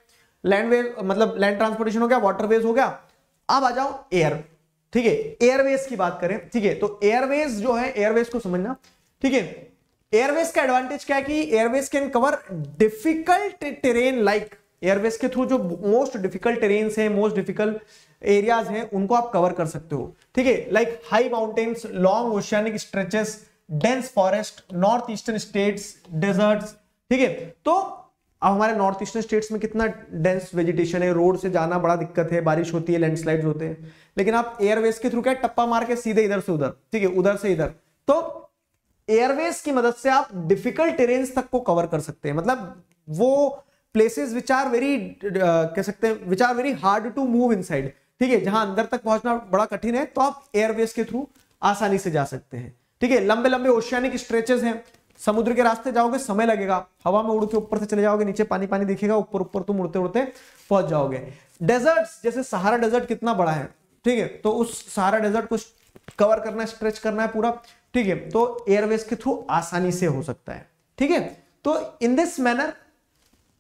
land way मतलब लैंड ट्रांसपोर्टेशन हो गया वाटरवेज हो गया अब आ जाओ एयर ठीक है एयरवेज की बात करें ठीक है तो एयरवेज जो है एयरवेज को समझना ठीक है एयरवेज का एडवांटेज क्या है कि airways can cover difficult terrain like airways के थ्रू जो मोस्ट डिफिकल्ट टेरेन है मोस्ट डिफिकल्ट एरियाज हैं उनको आप कवर कर सकते हो ठीक है like high mountains long oceanic stretches dense forest north eastern states deserts ठीक है तो अब हमारे नॉर्थ ईस्टर्न स्टेट्स में कितना डेंस वेजिटेशन है रोड से जाना बड़ा दिक्कत है बारिश होती है लैंडस्लाइड होते हैं लेकिन आप एयरवेज के थ्रू क्या टप्पा मार के सीधे इधर से उधर ठीक है उधर से इधर तो एयरवेज की मदद से आप डिफिकल्ट टेरेन तक को कवर कर सकते हैं मतलब वो प्लेसेस विच आर वेरी कह सकते हैं which are very hard to move in ठीक है जहां अंदर तक पहुंचना बड़ा कठिन है तो आप एयरवेज के थ्रू आसानी से जा सकते हैं ठीक है लंबे लंबे ओशियानिक स्ट्रेचेस हैं समुद्र के रास्ते जाओगे समय लगेगा हवा में उड़ के ऊपर से चले जाओगे नीचे पानी पानी दिखेगा ऊपर ऊपर तुम उड़ते उड़ते पहुंच जाओगे डेजर्ट्स जैसे सहारा डेजर्ट कितना बड़ा है ठीक है तो उस सहारा डेजर्ट को कवर करना है स्ट्रेच करना है पूरा ठीक है तो एयरवेज के थ्रू आसानी से हो सकता है ठीक है तो in this manner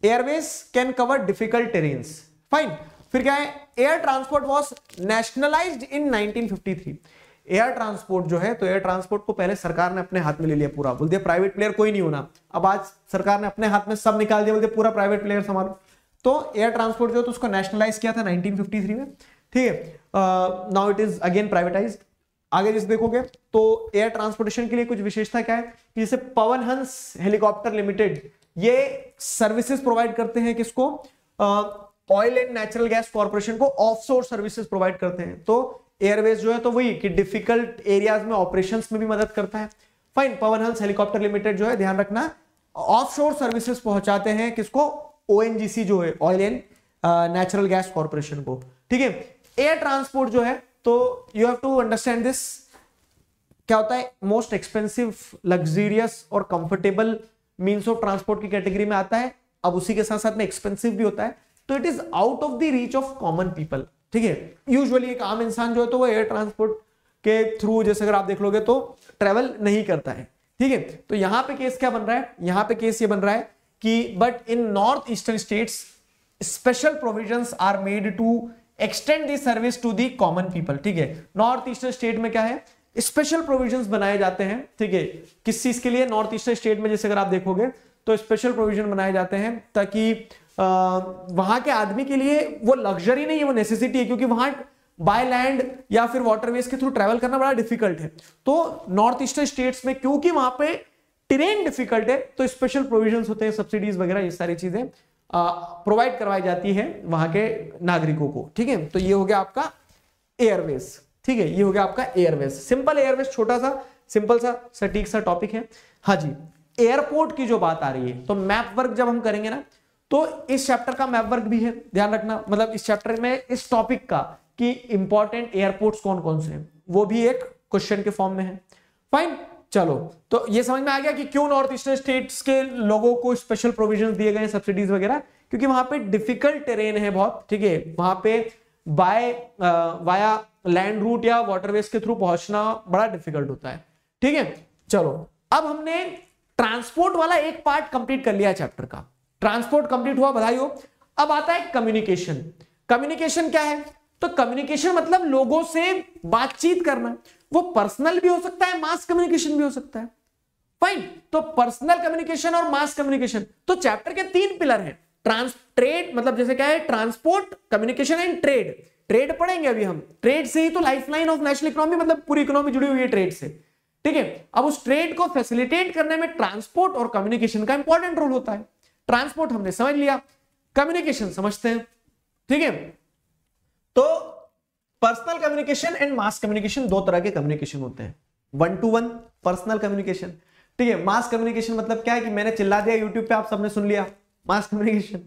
airways can cover difficult terrain fine फिर क्या है air transport was nationalise in 1953 air transport जो है तो एयर ट्रांसपोर्ट को पहले सरकार ने अपने हाथ में ले लिया पूरा बोल दिया प्राइवेट प्लेयर कोई नहीं होना अब आज सरकार ने अपने हाथ में सब निकाल दिया बोल दिया पूरा प्राइवेट प्लेयर संभालो तो एयर ट्रांसपोर्ट जो है तो उसको नेशनलाइज किया था 1953 में ठीक है now it is again privatise आगे जैसे देखोगे तो एयर ट्रांसपोर्टेशन के लिए कुछ विशेषता क्या है कि जैसे पवन हंस हेलीकॉप्टर लिमिटेड ये सर्विसेज प्रोवाइड करते हैं किसको oil and natural gas corporation को ऑफ सोर्स सर्विसेज प्रोवाइड करते हैं तो एयरवेज जो है तो वही कि डिफिकल्ट एरियाज में ऑपरेशन में भी मदद करता है फाइन पवन हंस हेलीकॉप्टर लिमिटेड जो है ध्यान रखना ऑफशोर सर्विसेज पहुंचाते हैं किसको ओ जो है oil and natural gas corporation को ठीक है एयर ट्रांसपोर्ट जो है तो you have to understand this क्या होता है मोस्ट एक्सपेंसिव लग्जूरियस और कंफर्टेबल मीन्स ऑफ ट्रांसपोर्ट की कैटेगरी में आता है अब उसी के साथ साथ में एक्सपेंसिव भी होता है तो it is out of the reach of common people ठीक है यूजुअली एक आम इंसान जो है तो वो एयर ट्रांसपोर्ट के थ्रू जैसे अगर आप देख लोगे तो ट्रेवल नहीं करता है ठीक है तो यहां पे केस क्या बन रहा है यहां पे केस ये बन रहा है कि but in north eastern states special provisions are made to extend the service to the common people ठीक है नॉर्थ ईस्टर्न स्टेट में क्या है स्पेशल प्रोविजंस बनाए जाते हैं ठीक है किस चीज के लिए नॉर्थ ईस्टर्न स्टेट में जैसे अगर आप देखोगे तो स्पेशल प्रोविजन बनाए जाते हैं ताकि वहां के आदमी के लिए वो लग्जरी नहीं है वो नेसेसिटी है क्योंकि वहां बाय लैंड या फिर वाटरवेज के थ्रू ट्रेवल करना बड़ा डिफिकल्ट है तो नॉर्थ ईस्टर्न स्टेट्स में क्योंकि वहां पे ट्रेन डिफिकल्ट है तो स्पेशल प्रोविजन होते हैं सब्सिडीज वगैरह ये सारी चीजें प्रोवाइड करवाई जाती है वहां के नागरिकों को ठीक है तो ये हो गया आपका एयरवेज ठीक है ये हो गया आपका एयरवेज सिंपल एयरवेज छोटा सा सिंपल सा सटीक सा टॉपिक है हाँ जी एयरपोर्ट की जो बात आ रही है तो मैप वर्क जब हम करेंगे ना तो इस चैप्टर का मैपवर्क भी है ध्यान रखना मतलब इस चैप्टर में इस टॉपिक का कि इंपॉर्टेंट एयरपोर्ट्स कौन कौन से हैं वो भी एक क्वेश्चन के फॉर्म में है फाइन चलो तो ये समझ में आ गया कि क्यों नॉर्थ ईस्टर्न स्टेट्स के लोगों को स्पेशल प्रोविजन दिए गए सब्सिडीज वगैरह क्योंकि वहां पे डिफिकल्ट टेरेन है बहुत ठीक है वहां पे बाय वाया लैंड रूट या वाटरवेज के थ्रू पहुंचना बड़ा डिफिकल्ट होता है ठीक है चलो अब हमने ट्रांसपोर्ट वाला एक पार्ट कंप्लीट कर लिया चैप्टर का ट्रांसपोर्ट कंप्लीट हुआ बधाई हो अब आता है कम्युनिकेशन कम्युनिकेशन क्या है तो कम्युनिकेशन मतलब लोगों से बातचीत करना वो पर्सनल भी हो सकता है मास कम्युनिकेशन भी हो सकता है फाइन तो पर्सनल कम्युनिकेशन और मास कम्युनिकेशन तो चैप्टर के तीन पिलर हैं ट्रांस ट्रेड मतलब जैसे क्या है transport communication and trade trade पढ़ेंगे अभी हम ट्रेड से ही तो लाइफलाइन ऑफ नेशनल इकोनॉमी मतलब पूरी इकोनॉमी जुड़ी हुई है ट्रेड से ठीक है अब उस ट्रेड को फैसिलिटेट करने में ट्रांसपोर्ट और कम्युनिकेशन का इंपॉर्टेंट रोल होता है ट्रांसपोर्ट हमने समझ लिया कम्युनिकेशन समझते हैं ठीक है तो personal communication and mass communication दो तरह के कम्युनिकेशन होते हैं one to one personal communication ठीक है मास कम्युनिकेशन मतलब क्या है कि मैंने चिल्ला दिया यूट्यूब पे आप सबने सुन लिया मास कम्युनिकेशन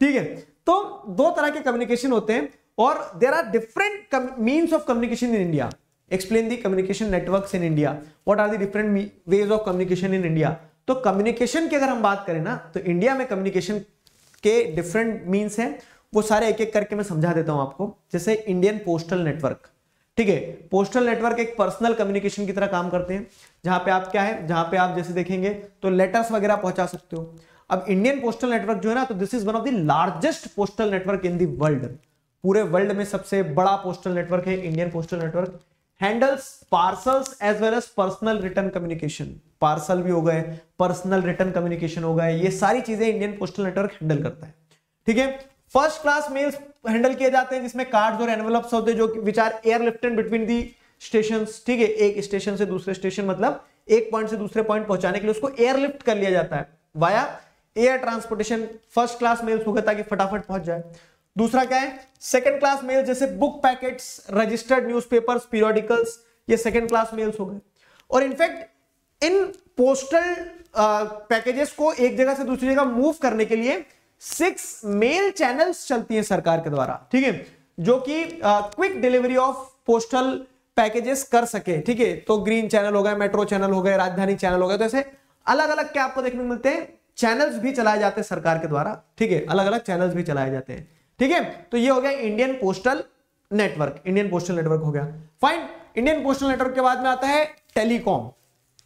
ठीक है तो दो तरह के कम्युनिकेशन होते हैं और there are different means of communication in India explain the communication network in India what are the different ways of communication in India तो कम्युनिकेशन की अगर हम बात करें ना तो इंडिया में कम्युनिकेशन के डिफरेंट मीन्स हैं वो सारे एक एक करके मैं समझा देता हूं आपको जैसे इंडियन पोस्टल नेटवर्क ठीक है पोस्टल नेटवर्क एक पर्सनल कम्युनिकेशन की तरह काम करते हैं जहां पे आप क्या है जहां पे आप जैसे देखेंगे तो लेटर्स वगैरह पहुंचा सकते हो अब इंडियन पोस्टल नेटवर्क जो है ना तो this is one of the largest postal network in the world पूरे वर्ल्ड में सबसे बड़ा पोस्टल नेटवर्क है Indian postal network handles parcels as well as personal return communication parcel भी हो गए पर्सनल रिटर्न कम्युनिकेशन हो गए ये सारी चीजें इंडियन पोस्टल नेटवर्क हैंडल करता है ठीक है फर्स्ट क्लास मेल्स हैंडल किए जाते हैं जिसमें कार्ड्स और एनवलप्स होते हैं जो which are airlifted between the station ठीक है एक स्टेशन से दूसरे स्टेशन मतलब एक पॉइंट से दूसरे पॉइंट पहुंचाने के लिए उसको एयरलिफ्ट कर लिया जाता है via air transportation first class mails हो गया ताकि फटाफट पहुंच जाए दूसरा क्या है सेकंड क्लास मेल जैसे book packets registered newspapers periodicals ये सेकंड क्लास मेल्स हो गए और इनफैक्ट इन पोस्टल पैकेजेस को एक जगह से दूसरी जगह मूव करने के लिए सिक्स मेल चैनल्स चलती हैं सरकार के द्वारा ठीक है जो कि quick delivery of postal packages कर सके ठीक है तो ग्रीन चैनल हो गए मेट्रो चैनल हो गए राजधानी चैनल हो गए तो ऐसे अलग अलग क्या आपको देखने को मिलते हैं चैनल्स भी चलाए जाते हैं सरकार के द्वारा ठीक है अलग अलग चैनल्स भी चलाए जाते हैं ठीक है तो ये हो गया Indian postal network Indian postal network हो गया फाइन इंडियन पोस्टल नेटवर्क के बाद में आता है टेलीकॉम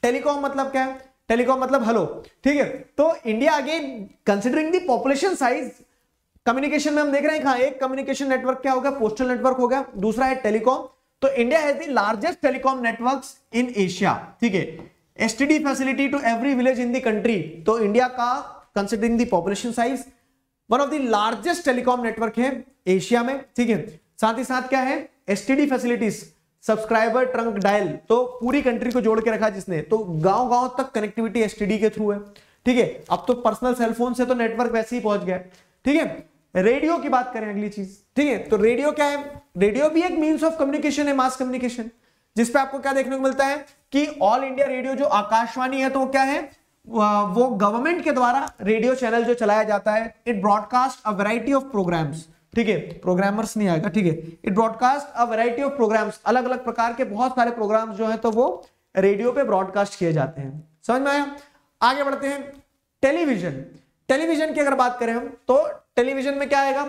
टेलीकॉम मतलब क्या है टेलीकॉम मतलब हेलो ठीक है तो India again considering the population size communication में हम देख रहे हैं एक कम्युनिकेशन नेटवर्क क्या होगा पोस्टल नेटवर्क हो गया दूसरा है टेलीकॉम तो इंडिया है the largest telecom networks in Asia ठीक है STD facility to every village in the country तो इंडिया का कंसिडरिंग दॉपुलेशन population size one of the largest telecom network है एशिया में ठीक है साथ ही साथ क्या है STD facilities subscriber trunk dial तो पूरी कंट्री को जोड़ के रखा जिसने तो गांव गांव तक कनेक्टिविटी एसटीडी के थ्रू है ठीक है अब तो पर्सनल सेलफोन से तो नेटवर्क वैसे ही पहुंच गया ठीक है रेडियो की बात करें अगली चीज ठीक है तो रेडियो क्या है रेडियो भी एक मीन्स ऑफ कम्युनिकेशन है मास कम्युनिकेशन जिसपे आपको क्या देखने को मिलता है कि ऑल इंडिया रेडियो जो आकाशवाणी है तो वो क्या है वो गवर्नमेंट के द्वारा रेडियो चैनल जो चलाया जाता है it broadcast a variety of programmes ठीक है प्रोग्रामर्स नहीं आएगा ठीक है it broadcast a variety of programmes अलग अलग प्रकार के बहुत सारे प्रोग्राम्स जो है तो वो रेडियो पे ब्रॉडकास्ट किए जाते हैं समझ में आया आगे बढ़ते हैं टेलीविजन टेलीविजन की अगर बात करें हम तो टेलीविजन में क्या आएगा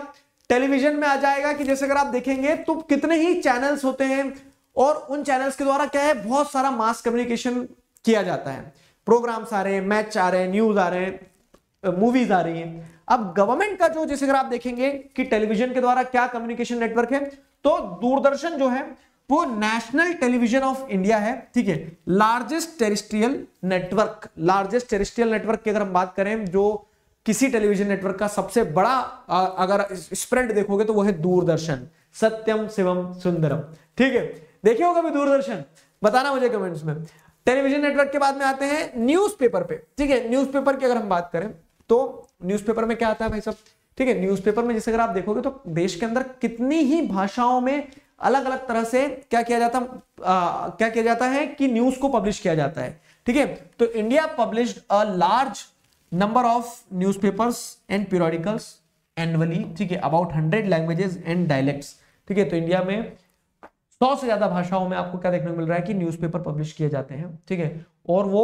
टेलीविजन में आ जाएगा कि जैसे अगर आप देखेंगे तो कितने ही चैनल्स होते हैं और उन चैनल्स के द्वारा क्या है बहुत सारा मास कम्युनिकेशन किया जाता है प्रोग्राम्स आ रहे हैं मैच आ रहे हैं न्यूज आ रहे हैं मूवीज आ रही हैं अब गवर्नमेंट का जो जैसे अगर आप देखेंगे कि टेलीविजन के द्वारा क्या कम्युनिकेशन नेटवर्क है तो दूरदर्शन जो है वो नेशनल टेलीविजन ऑफ इंडिया है ठीक है largest terrestrial network largest terrestrial network की अगर हम बात करें जो किसी टेलीविजन नेटवर्क का सबसे बड़ा अगर स्प्रेड देखोगे तो वो है दूरदर्शन सत्यम शिवम सुंदरम ठीक है देखिए होगा भी दूरदर्शन बताना मुझे कमेंट्स में टेलीविजन नेटवर्क के बाद में आते हैं न्यूज़पेपर पे ठीक है न्यूज़पेपर की अगर हम बात करें तो न्यूज़पेपर में क्या आता है भाई सब ठीक है न्यूज़पेपर में जैसे अगर आप देखोगे तो देश के अंदर कितनी ही भाषाओं में अलग अलग तरह से क्या किया जाता आ, क्या किया जाता है कि न्यूज को पब्लिश किया जाता है ठीक है तो India publish a large number of newspapers and periodicals annually ठीक है about hundred languages and dialects ठीक है तो इंडिया में सौ से ज्यादा भाषाओं में आपको क्या देखने को मिल रहा है कि न्यूज़पेपर पब्लिश किए जाते हैं ठीक है और वो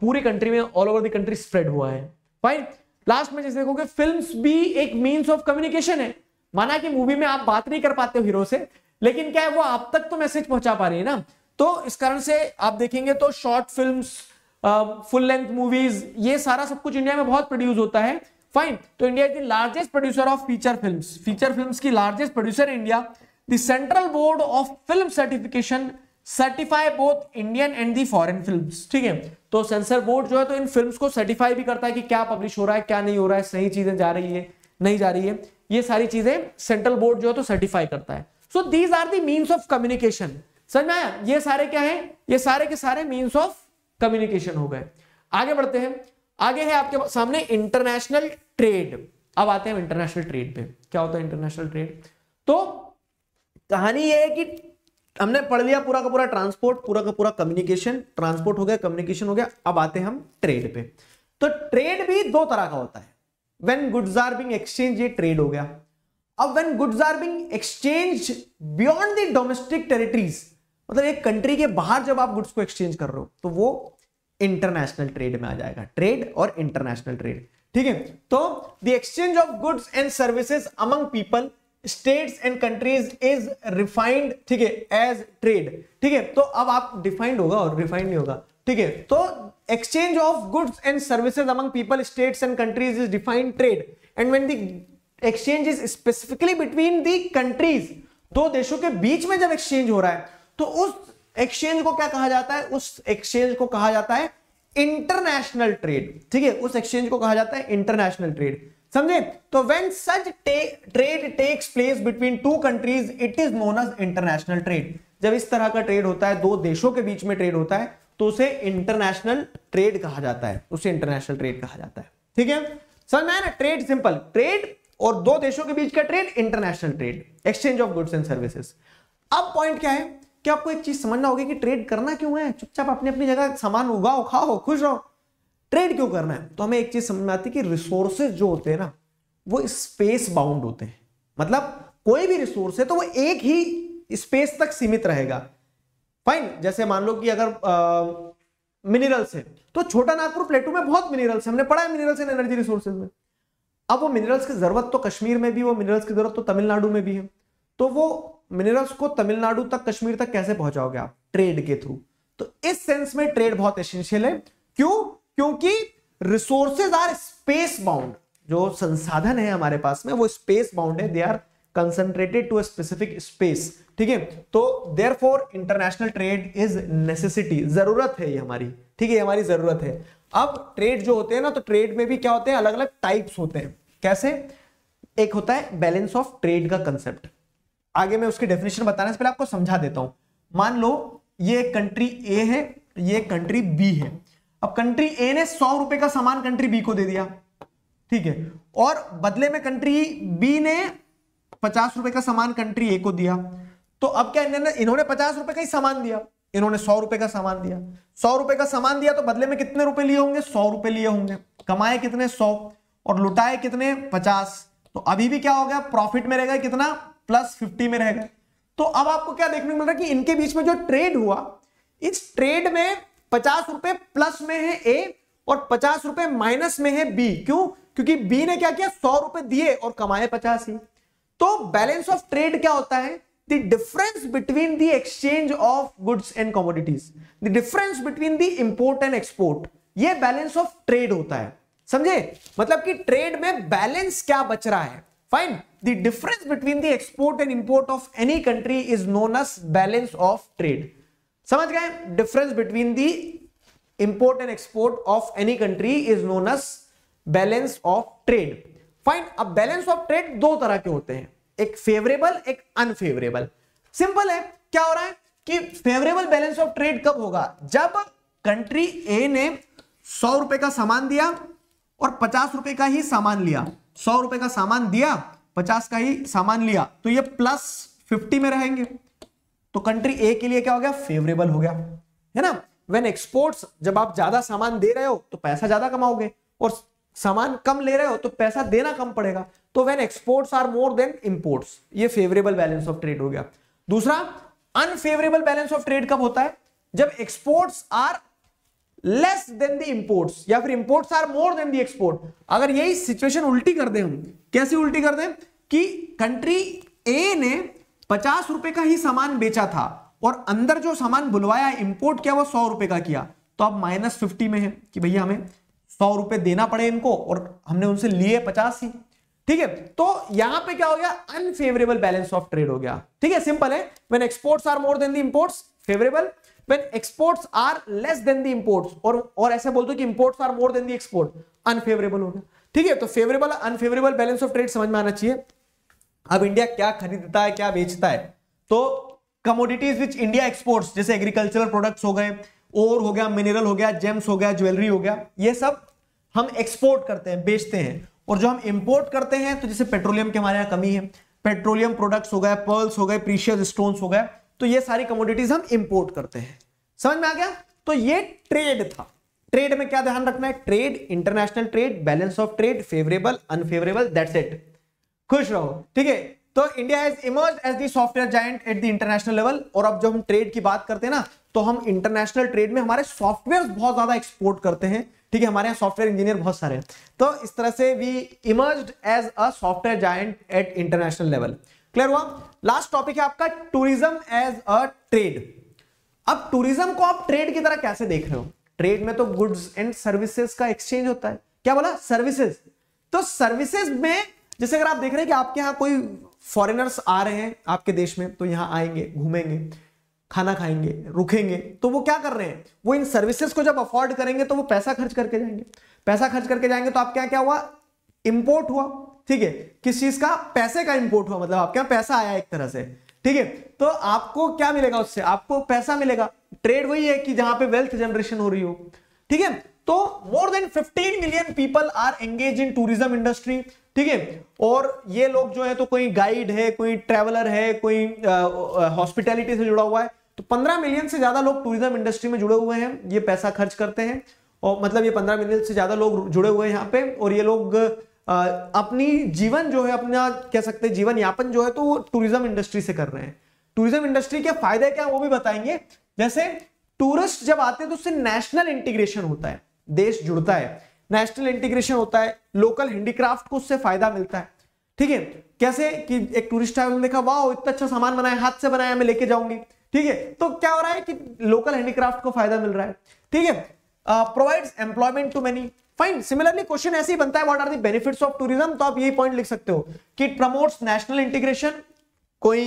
पूरी कंट्री में all over the country spread हुआ है फाइन लास्ट में जैसे देखोगे फिल्म भी एक मीन्स ऑफ कम्युनिकेशन है माना कि मूवी में आप बात नहीं कर पाते हो हीरो से लेकिन क्या है वो आप तक तो मैसेज पहुंचा पा रही है ना तो इस कारण से आप देखेंगे तो short film full length movies ये सारा सब कुछ इंडिया में बहुत प्रोड्यूस होता है फाइन तो India is the largest producer of feature films feature films की largest producer India the central board of film certification certify both Indian and the foreign film ठीक है तो सेंसर बोर्ड जो है तो इन फिल्म्स को certify भी करता है कि क्या पब्लिश हो रहा है क्या नहीं हो रहा है सही चीजें जा रही है नहीं जा रही है ये सारी चीजें सेंट्रल बोर्ड जो है तो सर्टिफाई करता है so these are the means of communication समझ में आया ये सारे क्या है ये सारे के सारे मीन्स ऑफ कम्युनिकेशन हो गए आगे बढ़ते हैं आगे है आपके सामने इंटरनेशनल ट्रेड अब आते हैं इंटरनेशनल ट्रेड पे क्या होता है इंटरनेशनल ट्रेड तो कहानी ये है कि हमने पढ़ लिया पूरा का पूरा ट्रांसपोर्ट पूरा का पूरा कम्युनिकेशन ट्रांसपोर्ट हो गया कम्युनिकेशन हो गया अब आते हम ट्रेड पे तो ट्रेड भी दो तरह का होता है when goods are being exchange ये ट्रेड हो गया अब when goods are being exchange beyond the domestic territories मतलब एक कंट्री के बाहर जब आप गुड्स को एक्सचेंज कर रहे हो तो वो इंटरनेशनल ट्रेड में आ जाएगा ट्रेड और इंटरनेशनल ट्रेड ठीक है तो the exchange of goods and services among people states and countries is refined ठीक है एज ट्रेड ठीक है तो अब आप डिफाइंड होगा और रिफाइंड नहीं होगा ठीक है तो exchange of goods and services among people states and countries is defined trade and when the exchange is specifically between the countries दो देशों के बीच में जब एक्सचेंज हो रहा है तो उस एक्सचेंज को क्या कहा जाता है उस एक्सचेंज को कहा जाता है इंटरनेशनल ट्रेड ठीक है उस एक्सचेंज को कहा जाता है इंटरनेशनल ट्रेड समझे तो when such trade takes place between two countries it is known as international trade जब इस तरह का ट्रेड होता है दो देशों के बीच में ट्रेड होता है तो उसे इंटरनेशनल ट्रेड कहा जाता है उसे इंटरनेशनल ट्रेड कहा जाता है ठीक है समझ में ना ट्रेड सिंपल ट्रेड और दो देशों के बीच का trade international trade exchange of goods and services अब पॉइंट क्या है कि आपको एक चीज समझना होगी कि ट्रेड करना क्यों है चुपचाप अपनी अपनी जगह सामान उगाओ खाओ खुश रहो ट्रेड क्यों करना है तो हमें एक चीज समझ में आती है कि रिसोर्सेज जो होते हैं ना वो स्पेस बाउंड होते हैं मतलब कोई भी रिसोर्स है तो वो एक ही स्पेस तक सीमित रहेगा फाइन जैसे मान लो कि अगर मिनरल्स है तो छोटा नागपुर प्लेटू में बहुत मिनरल्स हमने पढ़ा है मिनरल्स एंड एनर्जी रिसोर्सेज में अब वो मिनरल्स की जरूरत तो कश्मीर में भी वो मिनरल्स की जरूरत तो तमिलनाडु में भी है तो वो मिनरल्स को तमिलनाडु तक कश्मीर तक कैसे पहुंचाओगे आप ट्रेड के थ्रू तो इस सेंस में ट्रेड बहुत एसेंशियल है क्यों क्योंकि रिसोर्सेज आर स्पेस बाउंड जो संसाधन है हमारे पास में वो स्पेस बाउंड है they are concentrated to specific space ठीक है तो therefore international trade is necessity जरूरत है ये हमारी ठीक है हमारी जरूरत है अब ट्रेड जो होते हैं ना तो ट्रेड में भी क्या होते हैं अलग अलग टाइप्स होते हैं कैसे एक होता है बैलेंस ऑफ ट्रेड का कंसेप्ट आगे मैं उसकी डेफिनेशन बताने से पहले आपको समझा देता हूं मान लो ये कंट्री ए है ये कंट्री बी है अब कंट्री ए ने सौ रुपए का सामान कंट्री बी को दे दिया ठीक है और बदले में कंट्री बी ने पचास रुपए का सामान कंट्री ए को दिया तो अब क्या इन्होंने इन्होंने पचास रुपए का ही सामान दिया इन्होंने सौ रुपए का सामान दिया सौ रुपए का सामान दिया तो बदले में कितने रुपए लिए होंगे सौ रुपए लिए होंगे कमाए कितने सौ और लुटाए कितने पचास तो अभी भी क्या हो गया प्रॉफिट में रहेगा कितना प्लस फिफ्टी में रहेगा तो अब आपको क्या देखने को मिल रहा है कि इनके बीच में जो ट्रेड हुआ इस ट्रेड में पचास रुपए प्लस में है ए और पचास रुपए माइनस में है बी क्यों क्योंकि बी ने क्या किया सौ रुपए दिए और कमाए पचास ही तो बैलेंस ऑफ ट्रेड क्या होता है the difference between the exchange of goods and commodities the difference between the import and export ये balance of trade होता है समझे मतलब कि trade में balance क्या बच रहा है Fine. The difference between the export and import of any country is known as balance of trade. समझ गए difference between the import and export of any country is known as balance of trade fine अब balance of trade दो तरह के होते हैं एक favourable एक अनफेवरेबल सिंपल है क्या हो रहा है कि फेवरेबल बैलेंस ऑफ ट्रेड कब होगा जब कंट्री ए ने सौ रुपए का सामान दिया और पचास रुपए का ही सामान लिया सौ रुपए का सामान दिया पचास का ही सामान लिया तो ये प्लस फिफ्टी में रहेंगे तो कंट्री ए के लिए क्या हो गया फेवरेबल हो गया है ना वेन एक्सपोर्ट्स जब आप ज्यादा सामान दे रहे हो तो पैसा ज्यादा कमाओगे और सामान कम ले रहे हो तो पैसा देना कम पड़ेगा तो when exports are more than imports ये फेवरेबल बैलेंस ऑफ ट्रेड हो गया दूसरा अनफेवरेबल बैलेंस ऑफ ट्रेड कब होता है जब exports are less than the imports या फिर imports are more than the export अगर यही सिचुएशन उल्टी कर दें हम कैसे उल्टी कर दें कि कंट्री ए ने पचास रुपए का ही सामान बेचा था और अंदर जो सामान बुलवाया इंपोर्ट किया वो सौ रुपए का किया तो अब माइनस फिफ्टी में है कि भैया हमें सौ रुपए देना पड़े इनको और हमने उनसे लिए पचास ही ठीक है तो यहां पे क्या हो गया अनफेवरेबल बैलेंस ऑफ ट्रेड हो गया ठीक है सिंपल है when exports are more than the imports favourable when exports are less than the imports और और ऐसे बोल दो कि imports are more than the export unfavourable हो गया ठीक है तो favourable unfavourable balance of trade समझ में आना चाहिए अब इंडिया क्या खरीदता है क्या बेचता है तो कमोडिटीज विच इंडिया एक्सपोर्ट्स जैसे एग्रीकल्चरल प्रोडक्ट्स हो गए और हो गया मिनरल हो गया जेम्स हो गया ज्वेलरी हो गया ये सब हम एक्सपोर्ट करते हैं बेचते हैं और जो हम इंपोर्ट करते हैं तो जैसे पेट्रोलियम की हमारे यहाँ कमी है पेट्रोलियम प्रोडक्ट्स हो गए पर्ल्स हो गए प्रीशियस स्टोन्स हो गए तो ये सारी कमोडिटीज हम इंपोर्ट करते हैं समझ में आ गया तो ये ट्रेड था ट्रेड में क्या ध्यान रखना है trade international trade balance of trade favourable unfavourable that's it खुश रहो ठीक है तो India has emerge as the software giant at the international level और अब जब हम ट्रेड की बात करते हैं ना तो हम इंटरनेशनल ट्रेड में हमारे सॉफ्टवेयर बहुत ज्यादा एक्सपोर्ट करते हैं ठीक है हमारे यहाँ सॉफ्टवेयर इंजीनियर बहुत सारे हैं तो इस तरह से we emerge as a software giant at international level clear हुआ लास्ट टॉपिक है आपका टूरिज्म एज अ ट्रेड अब टूरिज्म को आप ट्रेड की तरह कैसे देख रहे हो ट्रेड में तो गुड्स एंड सर्विसेज का एक्सचेंज होता है क्या बोला सर्विसेज तो सर्विसेज में जैसे अगर आप देख रहे हैं कि आपके यहाँ कोई फॉरेनर्स आ रहे हैं आपके देश में तो यहाँ आएंगे घूमेंगे खाना खाएंगे रुकेंगे तो वो क्या कर रहे हैं वो इन सर्विसेज को जब अफोर्ड करेंगे तो वो पैसा खर्च करके जाएंगे पैसा खर्च करके जाएंगे तो आपके यहाँ क्या हुआ इम्पोर्ट हुआ ठीक है किस चीज का पैसे का इम्पोर्ट हुआ मतलब आपके यहाँ पैसा आया एक तरह से ठीक है तो आपको क्या मिलेगा उससे आपको पैसा मिलेगा ट्रेड वही है कि जहां पे वेल्थ जनरेशन हो रही हो ठीक है तो more than 15 million people are engage in tourism industry ठीक है और ये लोग जो है तो कोई गाइड है कोई ट्रेवलर है कोई हॉस्पिटैलिटी से जुड़ा हुआ है तो 15 मिलियन से ज्यादा लोग टूरिज्म इंडस्ट्री में जुड़े हुए हैं ये पैसा खर्च करते हैं और मतलब ये 15 मिलियन से ज्यादा लोग जुड़े हुए हैं यहाँ पे और ये लोग आ, अपनी जीवन जो है अपना कह सकते हैं जीवन यापन जो है तो टूरिज्म इंडस्ट्री से कर रहे हैं टूरिज्म इंडस्ट्री के फायदे क्या वो भी बताएंगे जैसे टूरिस्ट जब आते हैं तो उससे नेशनल इंटीग्रेशन होता है देश जुड़ता है नेशनल इंटीग्रेशन होता है लोकल हैंडीक्राफ्ट को उससे फायदा मिलता है ठीक है कैसे कि एक टूरिस्ट आया ने देखा वाह इतना अच्छा सामान बनाया हाथ से बनाया मैं लेके जाऊंगी ठीक है तो क्या हो रहा है कि लोकल हैंडीक्राफ्ट को फायदा मिल रहा है ठीक है provide employment to many fine similarly question ऐसे ही बनता है what are the benefit of tourism तो आप यही पॉइंट लिख सकते हो कि इट प्रमोट्स नेशनल इंटीग्रेशन कोई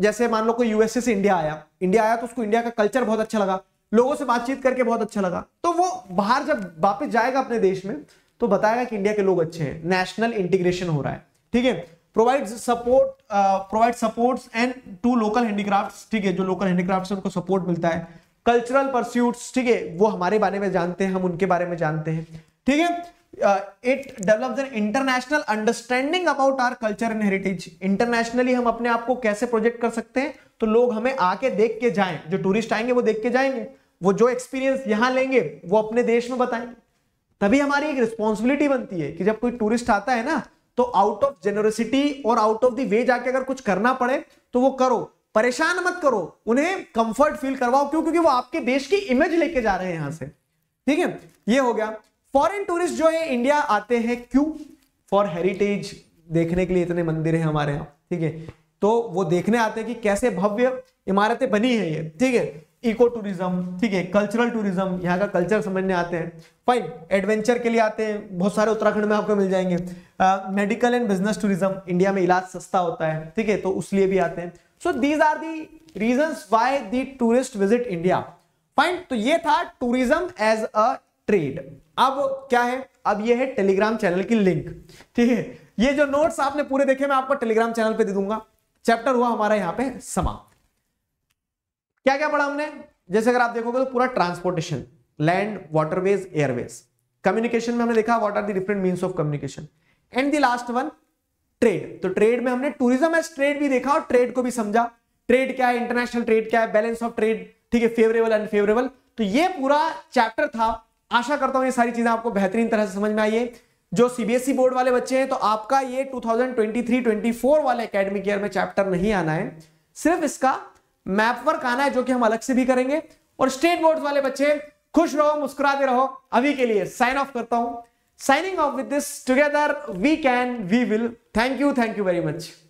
जैसे मान लो कोई यूएसए से इंडिया आया इंडिया आया तो उसको इंडिया का कल्चर बहुत अच्छा लगा लोगों से बातचीत करके बहुत अच्छा लगा तो वो बाहर जब वापस जाएगा अपने देश में तो बताएगा कि इंडिया के लोग अच्छे हैं नेशनल इंटीग्रेशन हो रहा है ठीक है provide support provide supports and to local handicraft ठीक है जो लोकल हैंडीक्राफ्ट उनको सपोर्ट मिलता है कल्चरल परस्यूट्स ठीक है वो हमारे बारे में जानते हैं हम उनके बारे में जानते हैं ठीक है it develop an international understanding about our culture and heritage internationally हम अपने आप को कैसे प्रोजेक्ट कर सकते हैं तो लोग हमें आके देख के जाएं जो टूरिस्ट आएंगे वो देख के जाएंगे वो जो एक्सपीरियंस यहां लेंगे वो अपने देश में बताएंगे तभी हमारी एक रिस्पॉन्सिबिलिटी बनती है कि जब कोई टूरिस्ट आता है ना तो आउट ऑफ जेनरसिटी और आउट ऑफ दी वे जाके अगर कुछ करना पड़े तो वो करो परेशान मत करो उन्हें कंफर्ट फील करवाओ क्यों क्योंकि वो आपके देश की इमेज लेके जा रहे हैं यहां से ठीक है ये हो गया फॉरेन टूरिस्ट जो है इंडिया आते हैं क्यों फॉर हेरिटेज देखने के लिए इतने मंदिर हैं हमारे यहाँ ठीक है तो वो देखने आते हैं कि कैसे भव्य इमारतें बनी है ये ठीक है इको टूरिज्म ठीक है कल्चरल टूरिज्म यहाँ का कल्चर समझने आते हैं फाइन एडवेंचर के लिए आते हैं बहुत सारे उत्तराखंड में आपको मिल जाएंगे medical and business tourism India में इलाज सस्ता होता है ठीक है तो उसलिए भी आते हैं so these are the reason why the tourist visit India fine तो ये था टूरिज्म एज अ ट्रेड अब क्या है अब ये है टेलीग्राम चैनल की लिंक ठीक है ये जो नोट्स आपने पूरे देखे मैं आपको टेलीग्राम चैनल पे दे दूंगा चैप्टर हुआ हमारा यहाँ पे समाप्त क्या क्या पढ़ा हमने जैसे अगर आप देखोगे तो पूरा transportation land waterways airways communication में हमने देखा what are the different means of communication and the last one trade तो ट्रेड में हमने टूरिज्म एज ट्रेड भी देखा और ट्रेड को भी समझा ट्रेड क्या है इंटरनेशनल ट्रेड क्या है बैलेंस ऑफ ट्रेड ठीक है फेवरेबल अनफेवरेबल तो ये पूरा चैप्टर था आशा करता हूं ये सारी चीजें आपको बेहतरीन तरह से समझ में आई है जो सीबीएसई बोर्ड e वाले बच्चे हैं तो आपका ये 2023-24 वाले एकेडमिक ईयर में चैप्टर नहीं आना है सिर्फ इसका मैप वर्क आना है जो कि हम अलग से भी करेंगे और स्टेट बोर्ड वाले बच्चे खुश रहो मुस्कुराते रहो अभी के लिए साइन ऑफ करता हूं signing off with this together we can we will thank you thank you very much